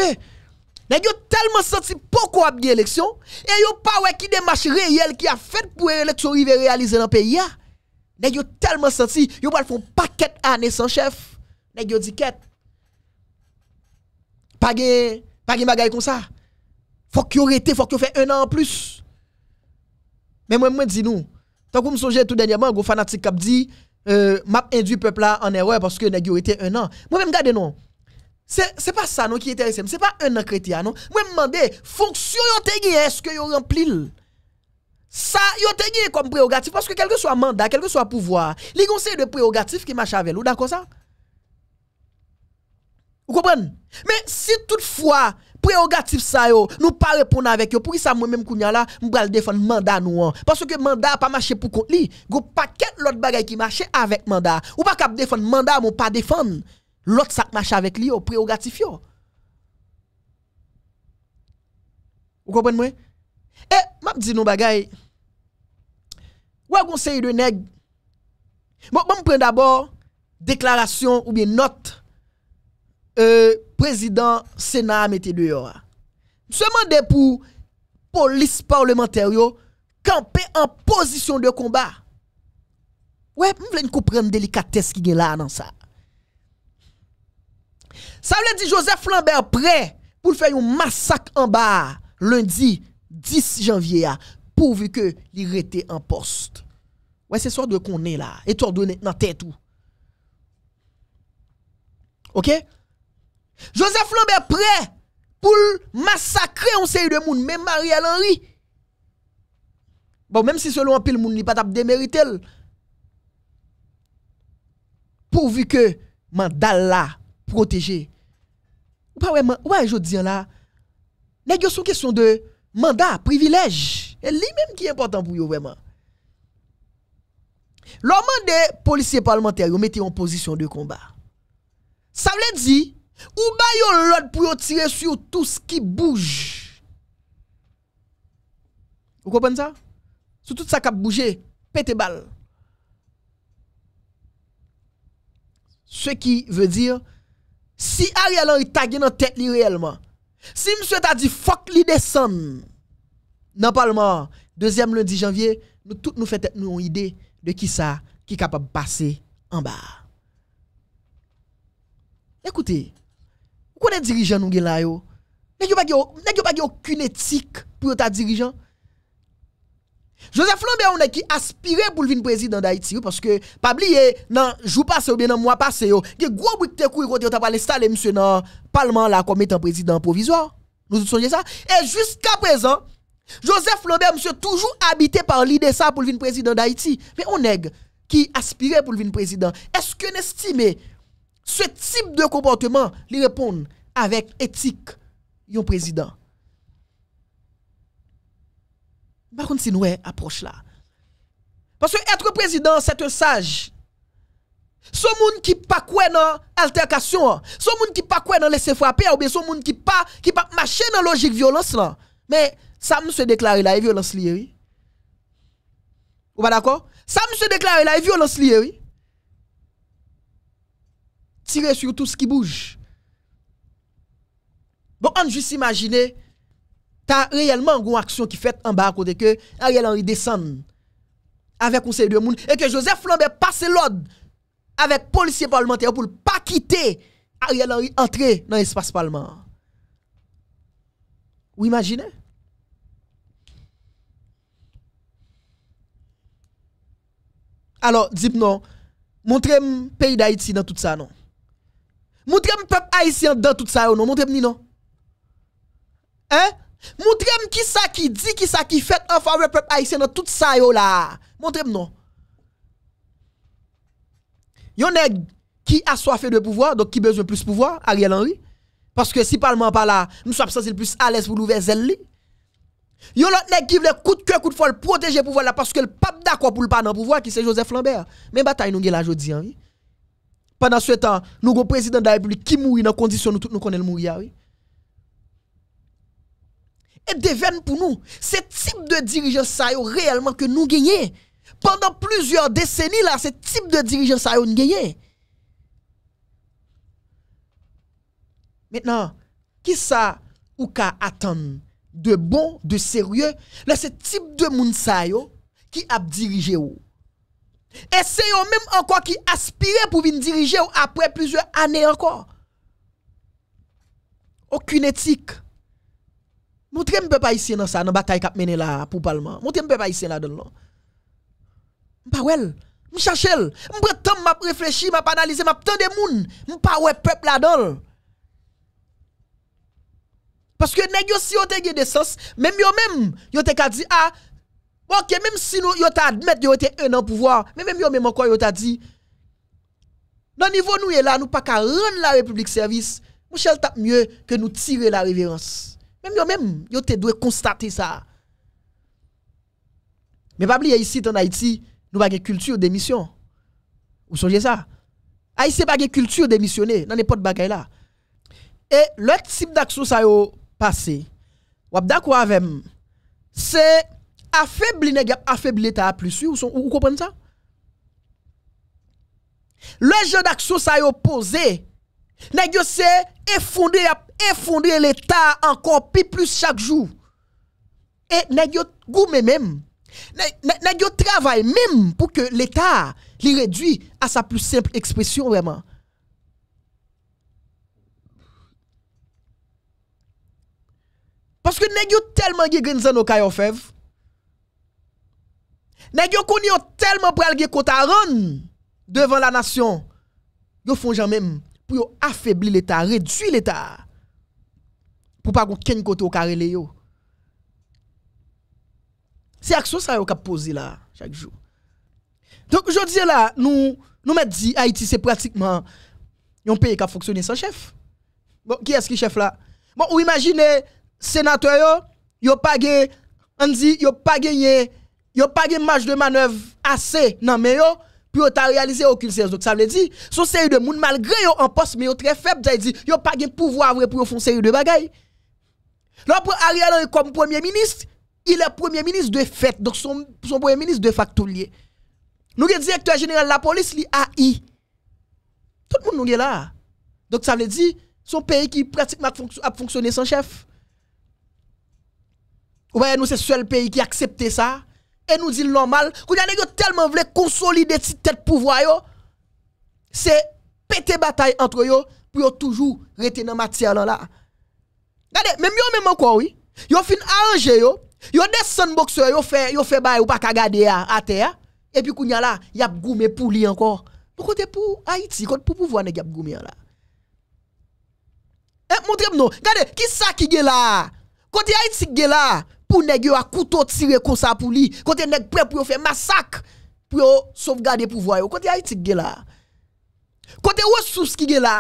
ils pas tellement senti pourquoi il y a élection et yo pas qui démarche réelle qui a fait pour l'élection arriver réaliser dans le pays. Ils ont tellement senti, yo pas font paquet année sans chef. Ils ont dit quête. Pas de pas bagaille comme ça. Faut que yo rete, faut que yo fait un an en plus. Mais moi moi dis nous, tant que me songe tout dernièrement, un fanatique qui dit euh, m'a induit peuple là en erreur parce que nèg était un an. Moi même garde non. Se pa sa nou ki etere sem, se pa un nan kretia nou. Mwen mwande, fonksyon yo tege eske yo remplil. Sa yo tege kom preogatif, paske kelke swa manda, kelke swa pouvoa. Li gonsen yo de preogatif ki machave lou, dan kon sa? Ou kopren? Men, si toutfwa preogatif sa yo, nou pa repon avèk yo, pou i sa mwen menm kounyan la, mwen pral defon manda nou an. Paske manda pa mache pou kont li, goun pa ket lot bagay ki mache avèk manda. Ou pa kap defon manda, mwen pa defon manda. Lot sakmache avèk li yo preogatif yo. Ou kopwen mwen? E, m ap di nou bagay, wè gounse yi de neg, m ap m pren d'abor, deklarasyon ou bi not, e, prezident sena meti de yo a. M seman de pou polis parlementer yo, kampe an posisyon de komba. Wè, m vle n kopren delikates ki gen la nan sa. Sa wè di Joseph Lambert prè pou l'fè yon massak an ba lundi 10 janvye ya pou vwi ke li rete an post. Wè se sòr de konè la et tò rdounè nan tè tou. Ok? Joseph Lambert prè pou l'massakre yon se yon moun mèm Marie Alenri. Bon, mèm si se lou an pil moun li pat ap demerite l. Pou vwi ke man dal la. protéger. Ou pas ouais, ouais je dis là, les gens sont question de mandat, privilège. Et lui-même qui est important pour eux vraiment. L'homme des policiers parlementaires, ils mettent en position de combat. Ça veut dire, ou pas yon l'autre pour tirer sur tout ce qui bouge. Vous comprenez ça? Sur tout ça qui a bougé, pété balle. Ce qui veut dire, si Ariel Henry tagué dans tête réellement, si monsieur t'a dit fuck li descend dans parlement, deuxième lundi janvier, nous tous nous fait nous une idée de qui ça qui est capable de passer en bas. Écoutez, vous connaissez dirigeant nous là yo? là, vous pas aucune éthique pour ta dirigeant. Joseph Lambert, on est qui aspire pour le président d'Haïti, parce que, pas oublier, dans jour passé ou bien dans mois passé, il y a gros bout de couille qui on a installé monsieur dans le Parlement là comme étant président provisoire. Nous vous de ça? Et jusqu'à présent, Joseph Lambert, monsieur, toujours habité par l'idée ça pour le président d'Haïti. Mais on est qui aspirait pour le président. Est-ce que estimez ce type de comportement, lui répond avec éthique, un président? Par contre, si nous approche là. Parce que être président, c'est un sage. Ce monde qui pas quoi dans altercation, ce monde qui pas quoi dans laisser frapper ou bien ce monde qui pas qui pas marcher dans logique violence là. Mais ça me se la violence liée oui. Ou pas d'accord Ça me se la violence liée oui. Tirer sur tout ce qui bouge. Bon, on juste imaginer t'as réellement une action qui fait en bas à côté que Ariel Henry descend avec conseil de monde et que Joseph Lambert passe l'ordre avec policier parlementaire pour ne pas quitter Ariel Henry entrer dans l'espace parlement. Vous imaginez? Alors, dites nous montrez-moi pays d'Haïti dans tout ça, non. Montrez-moi peuple haïtien dans tout ça, non. Montrez-moi, non. Hein? Montrez-moi qui ça qui dit, qui ça qui fait en faveur peuple haïtien dans tout ça là. Montrez-moi non. Yon nèg qui a soif de pouvoir, donc qui besoin plus pouvoir, Ariel Henry. Parce que si parlement pas là, nous sommes plus à l'aise pour l'ouvrir zèle Yon l'autre nèg qui veut coup de cœur, coup de folle protéger le pouvoir là parce que le pape d'accord pour le pas dans pouvoir qui c'est Joseph Lambert. Mais bataille nous là jodi Henry. Pendant ce temps, nous avons président de la République qui mourit dans condition nous tout nous connaissons mourir et deviennent pour nous. Ce type de dirigeant ça réellement que nous gagnons. Pendant plusieurs décennies, là, ce type de dirigeant ça nous Maintenant, qui ça ou qu'à attendre de bon, de sérieux, là, ce type de monde ça qui a dirigé ou. Et c'est eux même encore qui aspirent pour venir diriger après plusieurs années encore. Aucune éthique Montrez-moi peuple haïtien dans ça, dans bataille qu'a mené là pour parlement. Montrez-moi peuple haïtien là-dedans. Pas m'chachel, Je cherche elle. Je temps, analyse, ma tant moun, monde. pas ouais peuple là-dedans. Parce que nèg si yo te gen de sens, même yo même yo te ka dit ah OK même si nous yo ta admet yo te un an pouvoir, mais même yo même encore yo ta dit dans niveau nous est là nous pas ka rendre la République service. Michel tape mieux que nous tirer la révérence. Même yo même, yo te doit constater ça. Mais pas oublier ici en Haïti, nous pas culture culture d'émission. Vous songez ça Haïti pas de culture démissionner dans de bagaille là. Et l'autre type d'action ça yo passé. Ou d'accord avec c'est affaiblir nèg affaiblir l'état plus ou, comprenez ça Le jeu d'action ça yo posé nèg yo c'est effondré effondrer l'État encore plus chaque jour. Et nèg yo goût même. Nèg yo travaille même pour que l'État li réduit à sa plus simple expression vraiment. Parce que nèg yo tellement qui ont au kayo ce Nèg yo a tellement pral gen kotaron devant la nation. ils font jamais pour affaiblir l'État, réduire l'État pour pas qu'on ken koto karele yo. C'est action ça yo cap poser là chaque jour. Donc je dis là nous nous met dit Haïti c'est pratiquement un pays qui a fonctionné sans chef. Bon qui est-ce qui chef là Bon ou imaginez sénateur yo yo pas on dit yo pas gagné yo pas gagné marge de manœuvre assez nan mais yo puis on t'a réalisé aucune série. Donc ça veut dire, son série de monde, malgré yon en poste, mais yon très faible, ça dit, yon pas de pouvoir pour yon une série de bagaille pour Ariel est comme premier ministre, il est premier ministre de fait. Donc son, premier ministre de facto lié. Nous le directeur général de la police, li AI. Tout le monde nous est là. Donc ça veut dire, son pays qui pratiquement a fonctionné sans chef. Ou nous c'est le seul pays qui a accepté ça. Et nous dit normal. Quand a tellement voulu consolider tête pouvoir, c'est péter bataille entre eux pour toujours rester dans la matière là. Gade, mèm yon mèm an konwi, yon fin a anje yo, yon des son bokso yo yo fe baye ou pa ka gade ya ate ya, epi kou nyan la, yap gume pou li ankon. Mwen kote pou Haiti, kote pou pou vwa negi yap gume yo la. E, Mwen trep nou, gade, ki sa ki ge la, kote Haiti ge la, pou negi yo akuto tire konsa pou li, kote negi pre pou yo fe masak, pou yo sov gade pou vwa yo, kote Haiti ge la. Kote wosous ki ge la,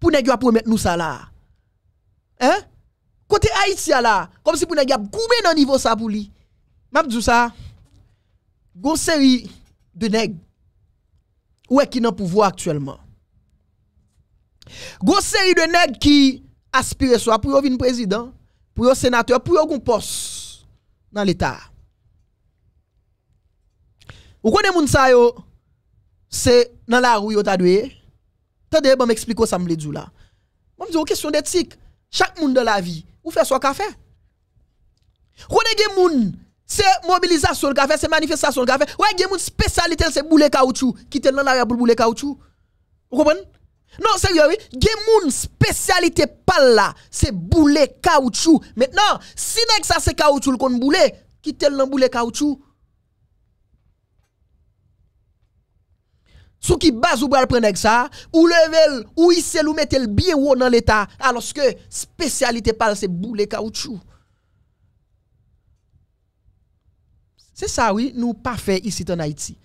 pou negi yo apou met lousa la. Hein? Côté Haïtien là, comme si vous n'avez pas gouverné dans niveau ça pour lui. M'a dit ça. Gon série de nèg où est qui pouvoir actuellement. Gon série de nèg qui aspire soit pour venir président, pour sénateur, pour un poste dans l'état. Ou connaît moun sa yo c'est dans la rue yo ta doué. Tendez, bon m'explique ça me dit là. m'a vous oh, question d'éthique. Chak moun de la vi, ou fe so kafe? Kone gen moun, se mobilisa so l kafe, se manifesta so l kafe, wè gen moun spesyalite l se boule kaoutou, ki tel nan nare pou boule kaoutou? Ou komon? Non, seryo, gen moun spesyalite pal la, se boule kaoutou. Mèt nan, sinek sa se kaoutou l kon boule, ki tel nan boule kaoutou? Ce qui base ou pral prendre ça, ou level, ou hisse ou mette le bien haut dans l'état, alors que spécialité parle c'est boule caoutchouc. C'est ça oui, nous pas fait ici en Haïti.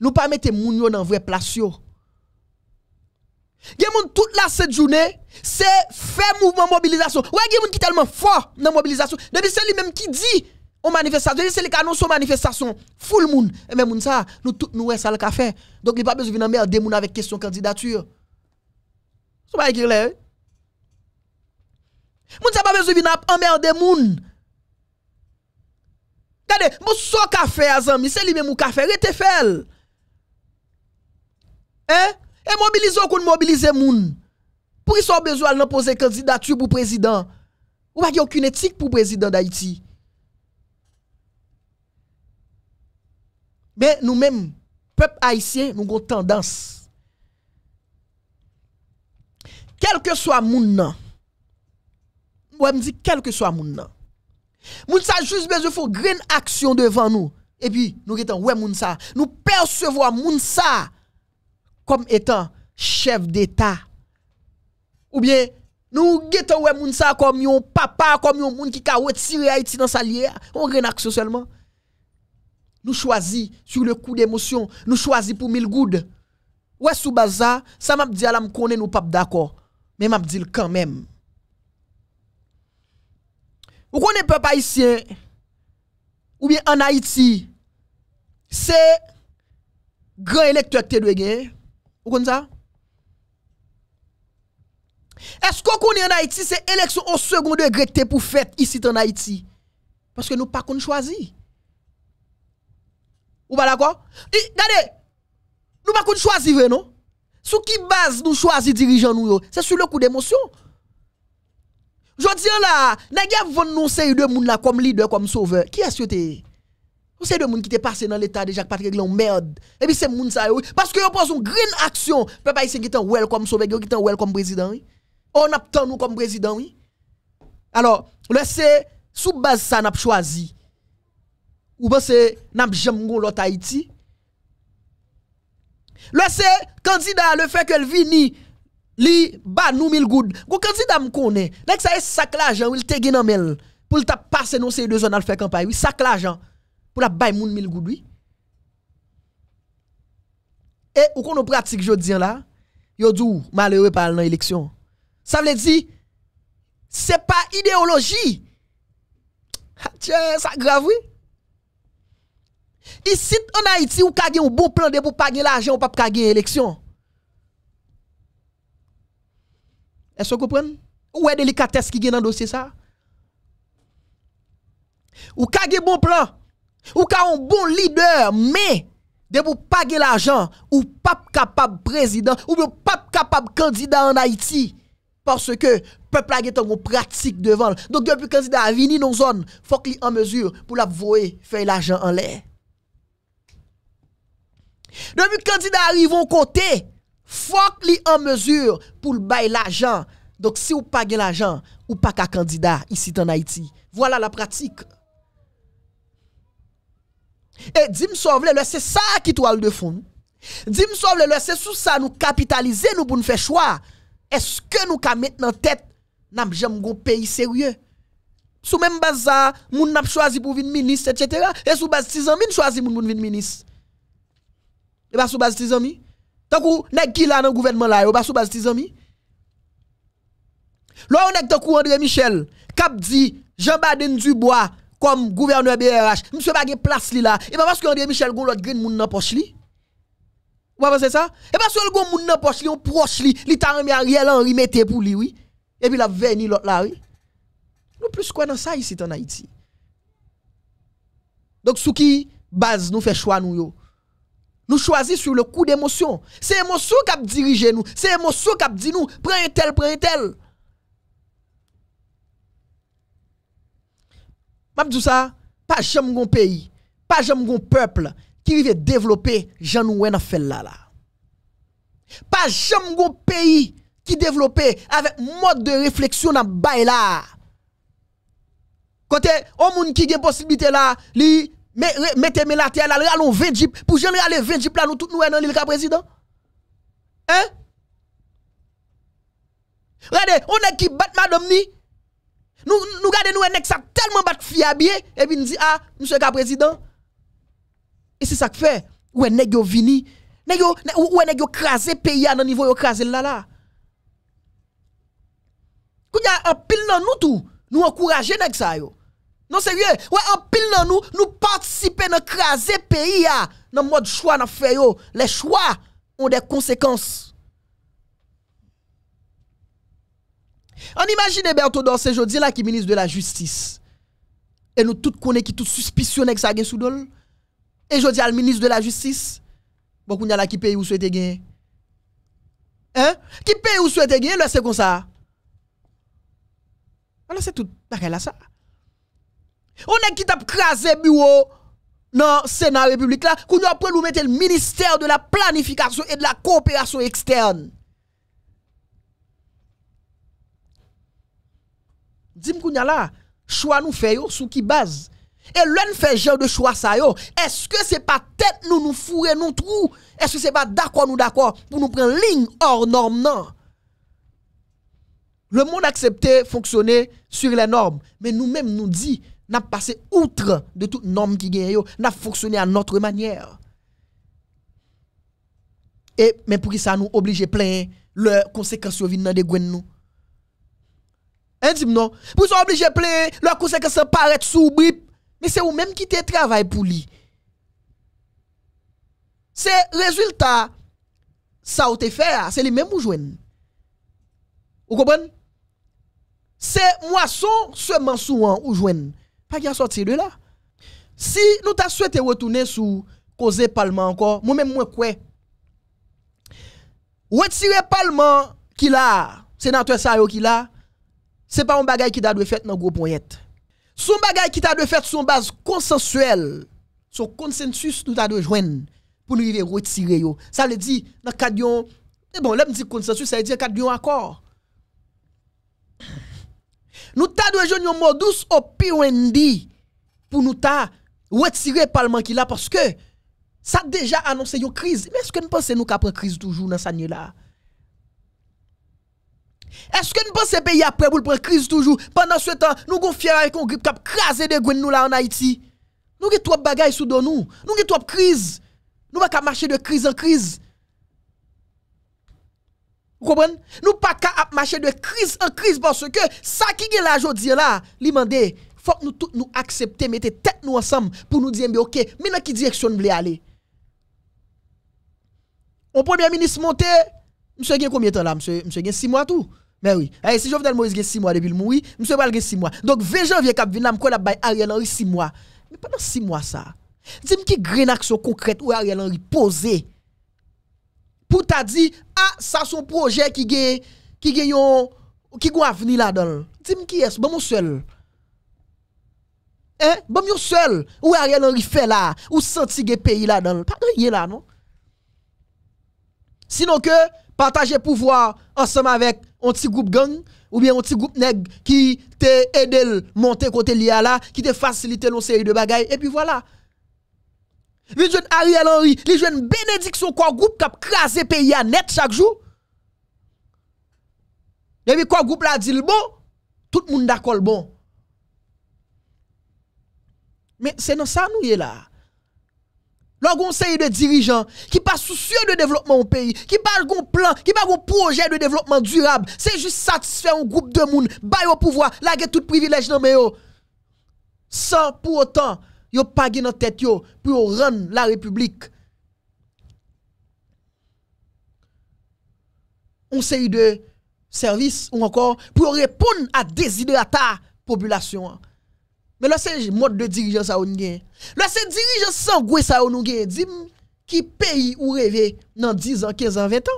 Nous pas mettre moun yo dans vrai place yo. Gen moun toute la cette journée, c'est fait mouvement mobilisation. Ouais, gen moun qui tellement fort dans mobilisation. Depuis c'est lui même qui dit Ou manifestasyon. Se li ka nou sou manifestasyon, ful moun. E eh, men moun sa, nou wè sal ka fe. Dok li pa bezou vi nan mè an demoun avèk kèstyon kèndidatü. Sou ba ekir lè? Moun sa pa bezou vi nan mè an demoun. Gade, mou sou ka fe azan mi. Se li mè mou ka fe. Rè te fel. E mobilize ou koun mobilize moun. Pou yi sou bezou al nan pose kèndidatü pou prezidant. Ou pa ki okun etik pou prezidant da iti. Mais nous-mêmes, peuple haïtien, nous avons tendance. Quel que soit mon nom, ouais me dis quel que soit mon nom. Moun ça juste besoin faire une action devant nous et puis nous étant ouais moun ça. nous percevoir moun comme étant chef d'état ou bien nous étant ouais moun comme un papa comme un monde qui a retiré Haïti dans sa liée, on green action seulement. Nou chwazi sou le kou d'emosyon. Nou chwazi pou mil goud. Ouè sou baza, sa m ap di alam konen ou pap d'akor. Men m ap di l'kan menm. Ou konen pe pa isyen, ou bien an Haiti, se gran elektor te dwe gen, ou konen sa? Esko konen an Haiti se elektor ou se konen dwe gen te pou fèt isi tan Haiti? Paske nou pa konen chwazi. Ou pas d'accord Regardez, nous ne pouvons pas choisir, non Sur qui base nous choisissons dirigeants nous C'est sur le coup d'émotion. Je dis là, nous vont nous ces deux moun là comme leader, comme sauveur. Qui est-ce que Vous c'est deux gens qui sont passé dans l'état de Jacques Patrick en merde. Et puis c'est moun ça parce que yo une grande action. Peuple haïtien qui est comme sauveur, qui est comme président. Oui. On attend nous comme président oui. Alors, le c'est sous base ça n'a choisi ou pensez, n'a jamais l'autre Haïti? Le c'est candidat, le fait qu'elle vini, li ba nou 1000 goud. Go candidat me connaît. Nek ça est sac l'argent, il te gen en mel. Pour le passer non ces deux zones à faire campagne. Oui, sac l'argent. Pour la bay moun mil goud, oui. Et ou qu'on pratique jodi là, yo dou malheureux par l'élection. Ça veut dire, c'est pas idéologie. tiens, ça grave, oui. Ici, en Haïti, ou avez un bon plan de pour pas l'argent, ou pas kage élection. Est-ce que vous comprenez? Ou est délicatesse qui est dans le dossier ça? Ou un bon plan, ou ka un bon leader, mais de pour pas l'argent, ou pas capable président, ou pas capable candidat en Haïti. Parce que peuple a une pratique devant. Donc, depuis candidat a venu dans zone, faut qu'il en mesure pour la faire l'argent en l'air. Depuis que candidat arrive au côté, faut li en mesure pour bailler l'argent. Donc si ou pas l'argent, ou pas qu'un candidat ici en Haïti. Voilà la pratique. Et dim sauve c'est ça qui toile de fond. Dim sauve c'est sous ça nous capitaliser nous pour faire choix. Est-ce que nous ka en tête n'a un pays sérieux sous même base ça moun n'a choisi pour venir ministre etc. et sous base 6 ans choisi moun pour venir ministre et pas sous base tes amis. Tant que nèg qui là dans le gouvernement là, pas sous base tes amis. Là on est tant André Michel, cap dit Jean Baden Dubois comme gouverneur BRH, monsieur pas gen place là. Et pas parce que André Michel gon l'autre green moun dans poche li. Vous pensez ça Et parce que le gon moun dans poche li, on proche li, li ta remis Ariel Henry mette pour lui, oui. Et puis la venu l'autre là, oui. Nous plus quoi dans ça ici en Haïti. Donc sous qui base nous fait choix nous yo Nou chwazi sou le kou d'emosyon. Se emosyon kap dirije nou. Se emosyon kap di nou. Pren etel, pren etel. Mabdousa, pa jom goun peyi. Pa jom goun pepl. Ki rive devlope jan nou wè nan fèl la la. Pa jom goun peyi. Ki devlope avèk mod de refleksyon nan bay la. Kote, o moun ki gen posibite la, li... Mais mettez-moi la terre, là, allons 20 jeep. Pour j'en aller 20 jeep là, nous tous nous hein, dans l'île président. Hein? Regardez, on est qui bat madame ni. Nous, nous nous, un ça tellement bat fiabie Et puis nous dit, ah, monsieur le président. Et c'est ça que fait. Ou est nèg vini. Nèg ou est nèg yo krasé pays à un niveau yo krasé là là. Quand y a un pile dans nous tout, nous encourager nèg ça yo. Non sérieux, ouais, en pile dans nous, nous participer ah, dans craser pays à dans mode choix dans fait yo. Les choix ont des conséquences. On imagine Bertrand c'est jodi là qui est ministre de la justice. Et nous tous connaissons qui tout suspicionné que ça gagne sous dol. Et jodi le ministre de la justice. Bon qu'on y a là qui paye ou souhaite gagner. Hein? Qui paye ou souhaite gagner, là c'est comme ça. Alors c'est tout, bah, là ça. On est qui t'a bureau dans le Sénat République là, qu'on après nous mettre le ministère de la planification et de la coopération externe. Dis-moi qu'on a là, choix nous fait sous qui base. Et l'un fait genre de choix ça est-ce que c'est pas tête nous nous fourrer nous trou? Est-ce que c'est pas d'accord nous d'accord pour nous prendre ligne hors norme non? Le monde accepté fonctionner sur les normes, mais nous-mêmes nous dit n'a passé outre de toute norme qui gagne, n'a fonctionné à notre manière. Et mais pour qui ça nous oblige plein leurs conséquences viennent dans des nous. Intime hein, non, pour ça oblige plein leurs conséquences paraître sous brip, mais c'est vous même qui t'es travail pour lui. C'est résultat ça au te fait, c'est les mêmes ou joignent. Vous comprenez C'est moisson seulement souvent ou joignent qui a sortir de là. Si nous t'as souhaité retourner sous causer parlement encore, moi-même moi quoi. Retirer parlement qui là, sénateur ça qui l'a. c'est pas un bagage qui t'a dû faire dans gros groupe Son bagage qui t'a de faire son base consensuelle, son consensus nous t'a de joindre pour nous retirer Ça veut dire dans cadre eh bon, là me dit consensus, ça veut dire cadre accord. Nous avons besoin un modus operandi pour nous retirer le Parlement là parce que ça a déjà annoncé une crise. Mais est-ce que nous pensons nous qu'après crise toujours dans année là Est-ce que nous pensons pays après pour prendre crise toujours pendant ce temps nous confions avec un grippe qui a crasé des gwen nous là en Haïti. Nous avons trop bagailles sous nous, nous avons trop crise. Nous pas marcher de crise en crise. Vous comprenez Nous pas marcher de crise en crise parce que ça qui est là aujourd'hui là, il faut que nous tous nous accepter, mettre tête nous ensemble pour nous dire OK, mais dans quelle direction nous voulons aller On premier ministre monté, monsieur gagne combien de temps là Monsieur monsieur gagne 6 mois tout. Mais ben oui, Allez, eh, si Jovenel Moïse gagne 6 mois depuis le mouri, monsieur Bal gagne 6 mois. Donc 20 janvier cap vinn quoi la Ariel Henry 6 mois. Mais pendant 6 mois ça. Dis-moi qui action concrète ou Ariel Henry posait pour t'a dit ah ça son projet qui gagne qui gagne qui avenir là-dedans. Dis-moi qui est, bon mon seul. Hein, bon mon seul. Ou Ariel Henry fait là, ou senti pays là-dedans. Pas rien là non. Sinon que partager pouvoir ensemble avec un petit groupe gang ou bien un petit groupe nèg qui t'a à monter côté l'IA là, qui t'a facilité une série de bagailles et puis voilà les jeunes Ariel Henry, les jeunes bénédiction quoi groupe qui a le pays à net chaque jour. Et puis quoi groupe là dit le bon, tout le monde d'accord bon. Mais c'est dans ça nous est là. Le conseil de dirigeants qui pas soucieux de développement au pays, qui pas de plan, qui pas de projet de développement durable, c'est juste satisfaire un groupe de monde, bail au pouvoir, laguer tout privilège dans mais sans pour autant yo pas dans tête yo pour rendre la république on série de services ou encore pour répondre à ta population mais là c'est mode de dirigeant à on là c'est dirigeance sangoué ça on gen dis qui paye ou rêver dans 10 ans 15 ans 20 ans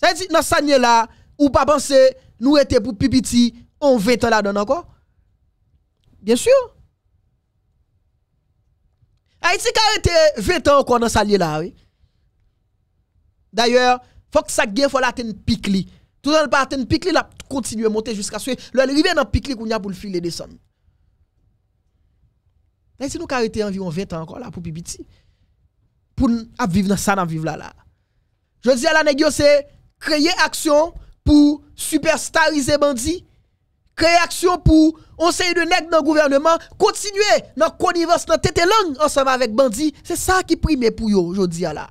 ça veut dire dans ça là ou pas penser nous était pour pipiti on 20 ans là dedans encore bien sûr Haïti a été 20 ans encore dans salier là, oui. D'ailleurs, faut que ça gagne, faut l'atteindre pique Tout le pas atteindre pique là, continuer à monter jusqu'à ce que le rivière dans pique qu'on a pour le filer descendre. Haïti nous a été environ 20 ans encore là pour Pibiti. Pour vivre dans ça, dans vivre là là. Je dis à la négio, c'est créer action pour superstariser Bandi. créer action pour on sait de nègres dans le gouvernement, continuer dans la connivence, dans la tête langue ensemble avec Bandi, C'est ça qui prime pour eux aujourd'hui là.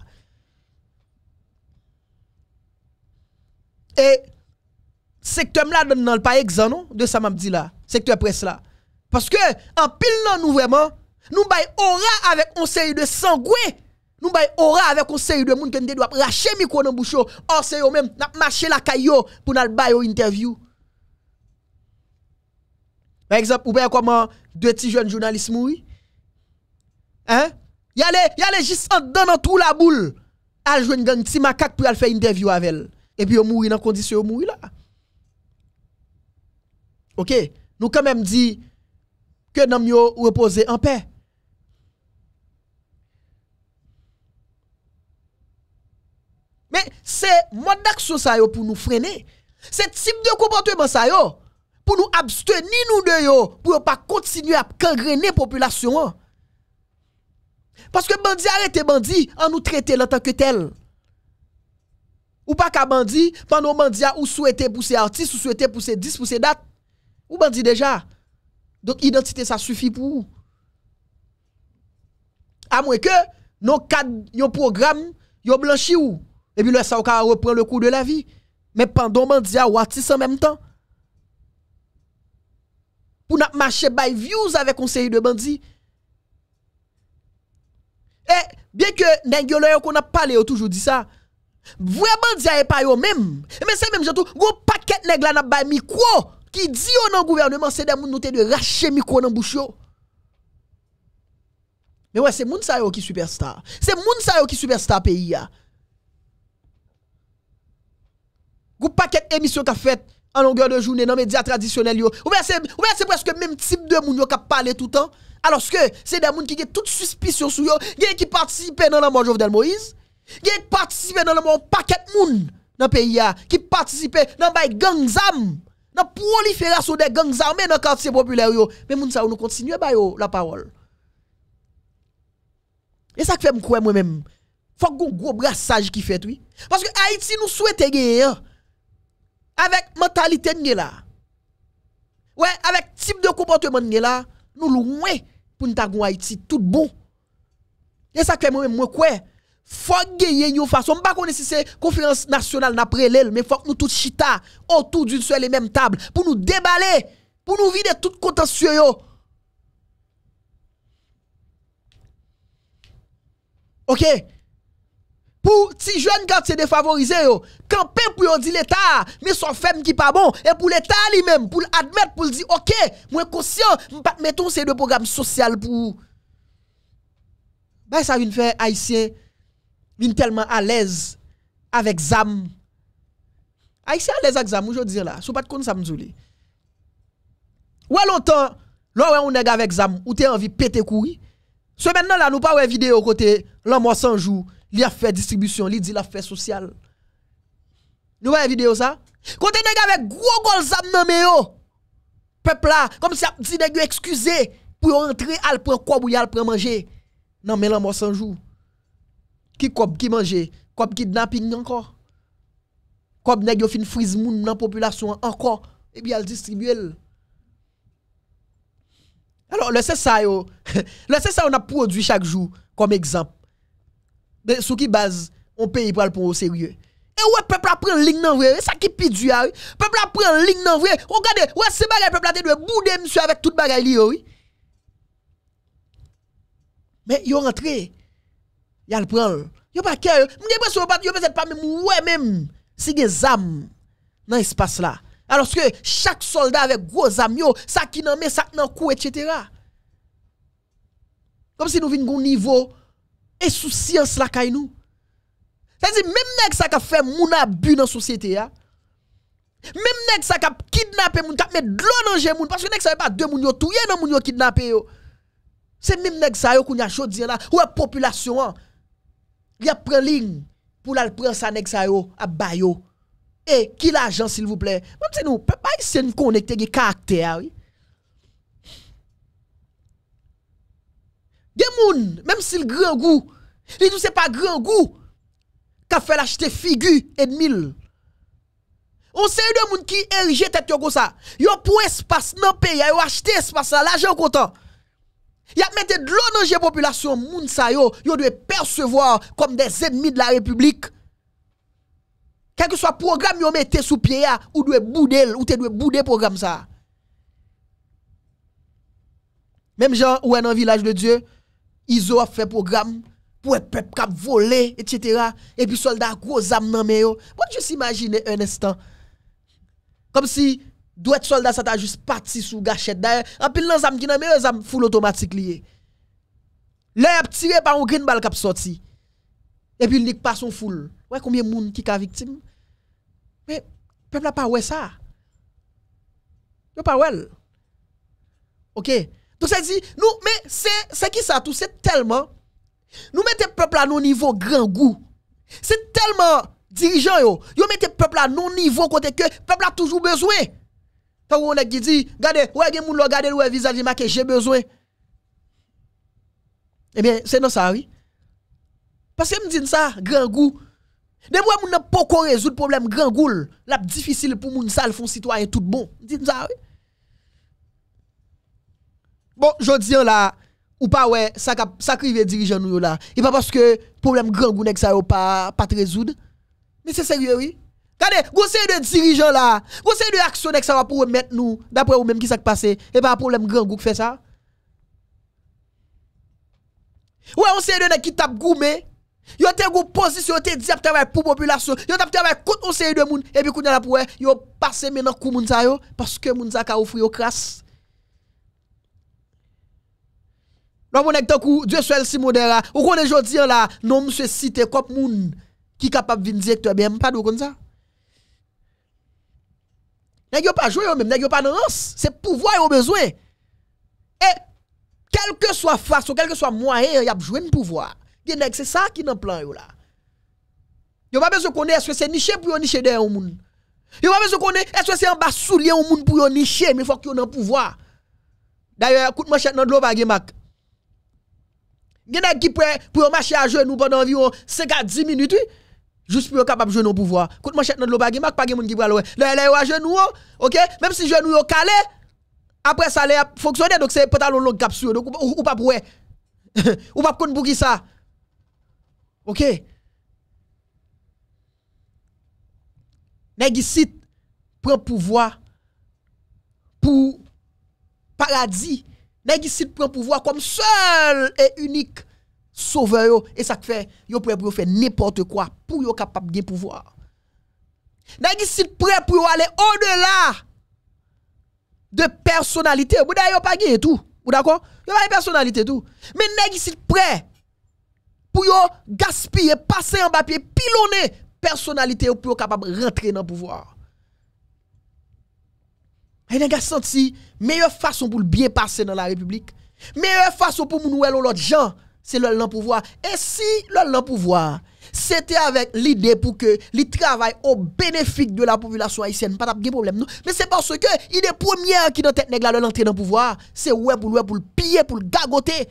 Et secteur là donne dans pas exemple non de ça m'a dit là, secteur presse là. Parce que en pile là nous vraiment, nous bay aura avec un série de sangoué, nous bay aura avec un série de monde qui doit racher micro dans bouchon. Or c'est eux même n'a marcher la caillou pour n'a bay interview. Par exemple, vous comment deux petits jeunes journalistes mourent Hein Y allez, y juste en dans tout la boule. Al joue une petit macaque pour faire une interview avec elle. Et puis, ils mourit dans condition, où là. Ok? Nous, quand même, dit que nous yo reposer en paix. Mais c'est mode d'action ça pour nous freiner. C'est type de comportement ça yo pour nous abstenir nous de yo, pour ne pas continuer à congréner la population. Hein. Parce que bandit été bandit, en nous traiter en tant que tel. Ou pas qu'à bandit, pendant bandit ou pour pousser artiste, ou pour pousser 10, pour ses dates... Ou bandit déjà. Donc identité ça suffit pour À moins que, nos programmes ils programme, blanchi ou. Et puis là, ça reprend le cours de la vie. Mais pendant bandit ou artiste en même temps. Poun ap mache bay views ave konseri de bandi. E, bien ke nengyo lè yo kon ap pale yo toujou di sa, vwe bandi a epay yo menm. E men se menm jatou, goun paket neng la nap bay mikro, ki di yo nan gouvernement, se den moun nou te de rache mikro nan bouch yo. Men wè, se moun sa yo ki superstar. Se moun sa yo ki superstar peyi ya. Goun paket emisyon ka fet, en longueur de journée dans les médias traditionnels. Yo. Ou bien c'est presque le même type de monde qui parle tout le temps. Alors que c'est des gens qui ont toute suspicions sur eux, qui participent dans la mort Jovenel Moïse, qui participent dans la mort paquet de moun dans le pays, qui participent dans les gangs armes, dans la prolifération des gangs armés dans le quartier populaire. Yo. Mais gens, ça, continuent à bah, la parole. Et ça fait me croire moi-même. Faut qu'on gros brassage qui fait, oui. Parce que Haïti nous souhaite gagner. Hein. Avek mentalite nye la. Ouè, avek tip de kompote man nye la, nou lou mwen pou nita goun Haiti tout bou. Yè sakwe mwen mwen mwen kwe, fok geye nyo fason, mba konen si se konferans nasyonal napre lèl, men fok nou tout chita, otou d'un souè lè mèm tabl, pou nou débalè, pou nou vide tout kontasyon yo. Oké? pou ti jwen kante se defavorize yo, kanpe pou yon di l'Etat, me son fem ki pa bon, e pou l'Etat li men, pou l'admet, pou l'di, ok, mwen kosyon, mwen pat meton se de program sosyal pou. Bay sa vin fè Aisyen, vin telman alez, avek zam. Aisyen alez ak zam, mwen joun dir la, sou pat kon sa mzou li. Ou a lontan, lò wè un neg avek zam, ou te anvi pete koui, se men nan la nou pa wè vide yo kote, lò mwen sanjou, lò mwen sanjou, il a fait distribution, il dit l'affaire sociale. Nous voyons la vidéo ça Quand nèg avec gros gol zam nan yo. Peuple là, comme ça dit nèg excusez pour entrer al prendre quoi ou al prend manger. Non mais là moi sans jour. Qui quoi qui manger, kop kidnapping encore. quoi nèg yo fin frise moun nan population encore et eh bien il distribue Alors le c'est ça yo. [LAUGHS] le c'est ça on a produit chaque jour comme exemple. Ben, sous qui base on paye pour le sérieux. Et ouais, peuple pris ligne dans vrai, ça qui pidu hein. a. Peuple pris ligne dans vrai. Regardez, ouais, c'est le peuple a te de monsieur avec toute bagaille li oui. Mais yon rentré. yon le prend. Yo pas cœur. M'ai pas pas même ouais même si des zam dans l'espace là. Alors que chaque soldat avec gros âmes, ça qui nan met, ça qui n'en etc. Comme si nous venions un niveau E sou siyans la kay nou. Se zi, mèm nèk sa ka fè moun abu nan sou siyate ya. Mèm nèk sa ka kidnapè moun, ka mèd lò nan jè moun, paske nèk sa yon pa dè moun yo, tou yon nan moun yo kidnapè yo. Se mèm nèk sa yo koun ya chodzien la, ou ya populasyon an, yon pren ling pou lal pren sa nèk sa yo, a bayo. E, ki la ajan sil vouple. Mèm se nou, pe pa yon sen konekte ge karakter ya wè. Des moun, même s'il grand goût, il ne c'est pas grand goût qu'a fait l'acheter figure et mille. On sait de moun qui érigé tête yon comme ça. Yo pour espace dans pays, yo acheté espace là, l'argent content. Ils ont mette de l'eau dans la population, moun sa yo, doit percevoir comme des ennemis de la République. Quel que soit le programme yon mette sous pied ou doit bouder, ou te doit bouder programme ça. Même gens ou en village de Dieu, ils ont fait programme pour peuple cap voler, etc. Et puis soldats gros âme dans mais vous pouvez vous imaginer un instant. Comme si doit soldat ça t'a juste parti sous gâchette d'ailleurs. En pile dans âme qui nan mais âme full automatique lié. Là a tiré par un green ball cap sorti. Et puis il pas son full. Ouais combien de monde qui été victime Mais peuple n'a pas ouais ça. n'a pas ouais. OK tout ça dit, nous, mais c'est qui ça tout? C'est tellement, nous mettons le peuple à nos niveaux grand goût. C'est tellement dirigeant, yo, yo mettez le peuple à nos niveaux côté que le peuple a toujours besoin. Tant on est qui dit, regardez, ouais, gen vis à le visage que j'ai besoin. Eh bien, c'est non ça, oui. Parce que me dit ça, grand goût. De moi, moun n'a pas résoudre le problème grand goût. La difficile pour moun ça, le font citoyen tout bon. Dit ça, oui. Bon, jodi yon la, ou pa wey, sa krive dirijyon nou yo la. E pa paske problem gran gou nek sa yo pa trezoud. Ne se serye oui. Kade, goun se yon dirijyon la, goun se yon aksyon nek sa yo pou we met nou, dapwe ou menm ki sak pase, e pa problem gran gou kfe sa. Ouwe, goun se yon nek ki tap gou me, yo te goun posisyon, yo te diapte wè pou populasyon, yo tapte wè kout goun se yon de moun, e pi koun yon la pou wey, yo pase menan kou moun sa yo, paske moun sa ka oufri yo krasi. Dans mon acteur, Dieu seul si modèle Ou qu'on est aujourd'hui là, non, monsieur cité, comme moun qui capable de venir directeur, bien, pas de comme ça. nest pas joué même, n'y a pas dans C'est pouvoir au besoin. Et, quel que soit face ou quel que soit moyen, il y a joué le pouvoir. C'est ça qui est dans le plan là. Yo pas besoin connaître est-ce que c'est niché pour niché derrière un monde. Yo pas besoin connaître est-ce que c'est en bas soulier un monde pour niché, mais faut qu'il y ait pouvoir. D'ailleurs, écoute moi dans l'eau pas Gen qui prêt pour marcher à genoux pendant environ 5 à 10 minutes, Juste pour capable jouer nos pouvoir. Quand manchette dans le ne marque pas gen moun qui pral ouais. Là à genoux, OK? Même si genoux yo calé, après ça va fonctionner donc c'est pantalon long cap sur donc ou, pas pour [LAUGHS] ou pas kon pour qui ça? OK? Nèg ici prend pouvoir pour paradis pour prend pouvoir comme seul et unique sauveur et ça fait yo prêt pour faire n'importe quoi pour yo capable de pouvoir. Nèg prêt pour aller au-delà de personnalité. Vous d'ailleurs pas gagné tout. Vous d'accord Yo pas personnalité tout. Mais nèg prêt pour yo gaspiller, passer en papier, pilonner personnalité pour yo capable rentrer dans le pouvoir. Il que senti meilleure façon pour le bien passer dans la République. Meilleure façon pour nous l'autre gens, c'est le pouvoir. Et si le pouvoir, c'était avec l'idée pour que les travail au bénéfice de la population haïtienne, pas de problème Mais c'est parce que il est premier qui dans tête l'entrée dans le pouvoir, c'est ouais pour pour le piller, pour le gagoter,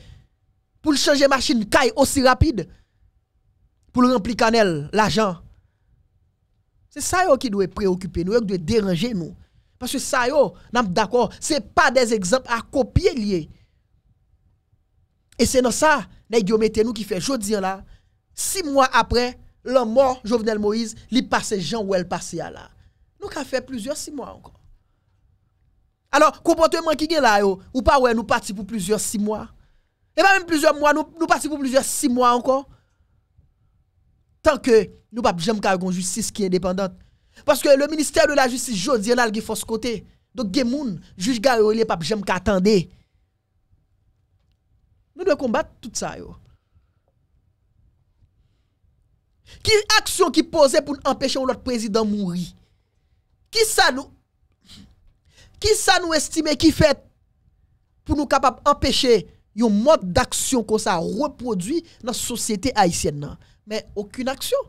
pour le changer machine caille aussi rapide pour le remplir canel l'argent. C'est ça qui doit préoccuper nous, qui doit déranger nous. Parce que ça, yo, d'accord, c'est pas des exemples à copier liés. Et c'est dans ça, les nous qui fait jodi là, six mois après, la mort Jovenel Moïse, il passe Jean ou elle passe à là. Nous avons fait plusieurs six mois encore. Alors, comportement qui est là, yo, ou pas, nous parti pour plusieurs six mois. Et pas même plusieurs mois, nous, nous partons pour plusieurs six mois encore. Tant que nous ne jamais justice qui est indépendante. Parce que le ministère de la justice jeudi, il y en a l'algue foskote. Donc, il y a moun, juge gare, il y a pap, j'aime qu'attendez. Nous devons combattre tout ça, yo. Ki aksyon ki pose pou nou empèche ou l'autre président mourit? Ki sa nou... Ki sa nou estime ki fète pou nou kapap empèche yon mode d'aksyon kon sa reproduit nan sosyete haïsienne nan? Men, okyoun aksyon.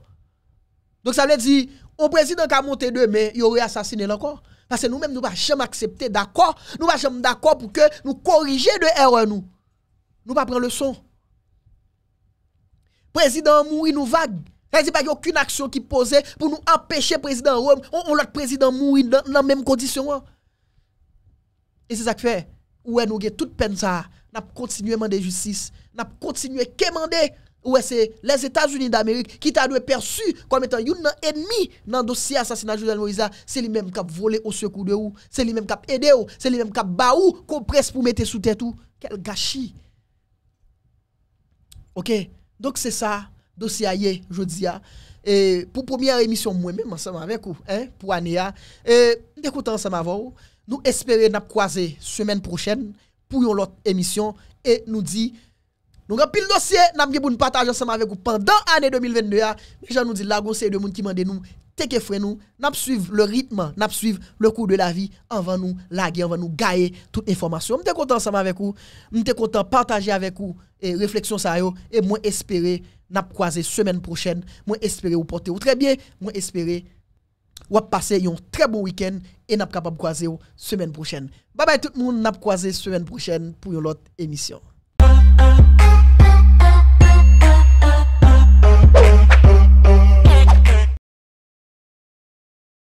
Donc, sa vle di... Ou prezidant ka monte de me, yori asasine lankon. Pase nou men nou pa jem aksepte d'akon. Nou pa jem d'akon pou ke nou korije de erwa nou. Nou pa pren le son. Prezidant moui nou vage. Prezidant yon aksyon ki pose pou nou apèche prezidant Rome. Ou lak prezidant moui nan menm kondisyon an. E se sak fe, ouwe nou ge tout pen sa. Nap kontinuye mande justice. Nap kontinuye ke mande justice. Ou ouais, c'est les États-Unis d'Amérique qui t'a perçu comme étant un ennemi dans le dossier assassinat Jovenel Moïse. C'est lui-même qui a volé au secours de ou, c'est lui-même qui a aidé ou, c'est lui-même qui a baou, qu'on presse pour mettre sous tête ou. Quel gâchis. Ok, donc c'est ça, dossier aïe, je dis. Hein. Et pour première émission, moi-même, ensemble avec vous, hein, pour Ania, hein. et d'écouter ensemble nous espérons nous croiser semaine prochaine pour une autre émission et nous dit nous avons le dossier, nous avons partager ensemble avec vous pendant l'année 2022. Mais hein. nous dis là, c'est de monde qui dit nous, t'es que frère nous, nous suivre le rythme, nous suivre le cours de la vie, avant nous laguer, avant nous gailler toute information. Je content ensemble avec vous, je content partager avec vous et réflexion ça et moi espérer nous croiser semaine prochaine, moi espérer vous porter très bien, moi espérer vous passer un très bon week-end et nous capable croiser semaine prochaine. Bye bye tout le monde, nous croiser semaine prochaine pour une autre émission.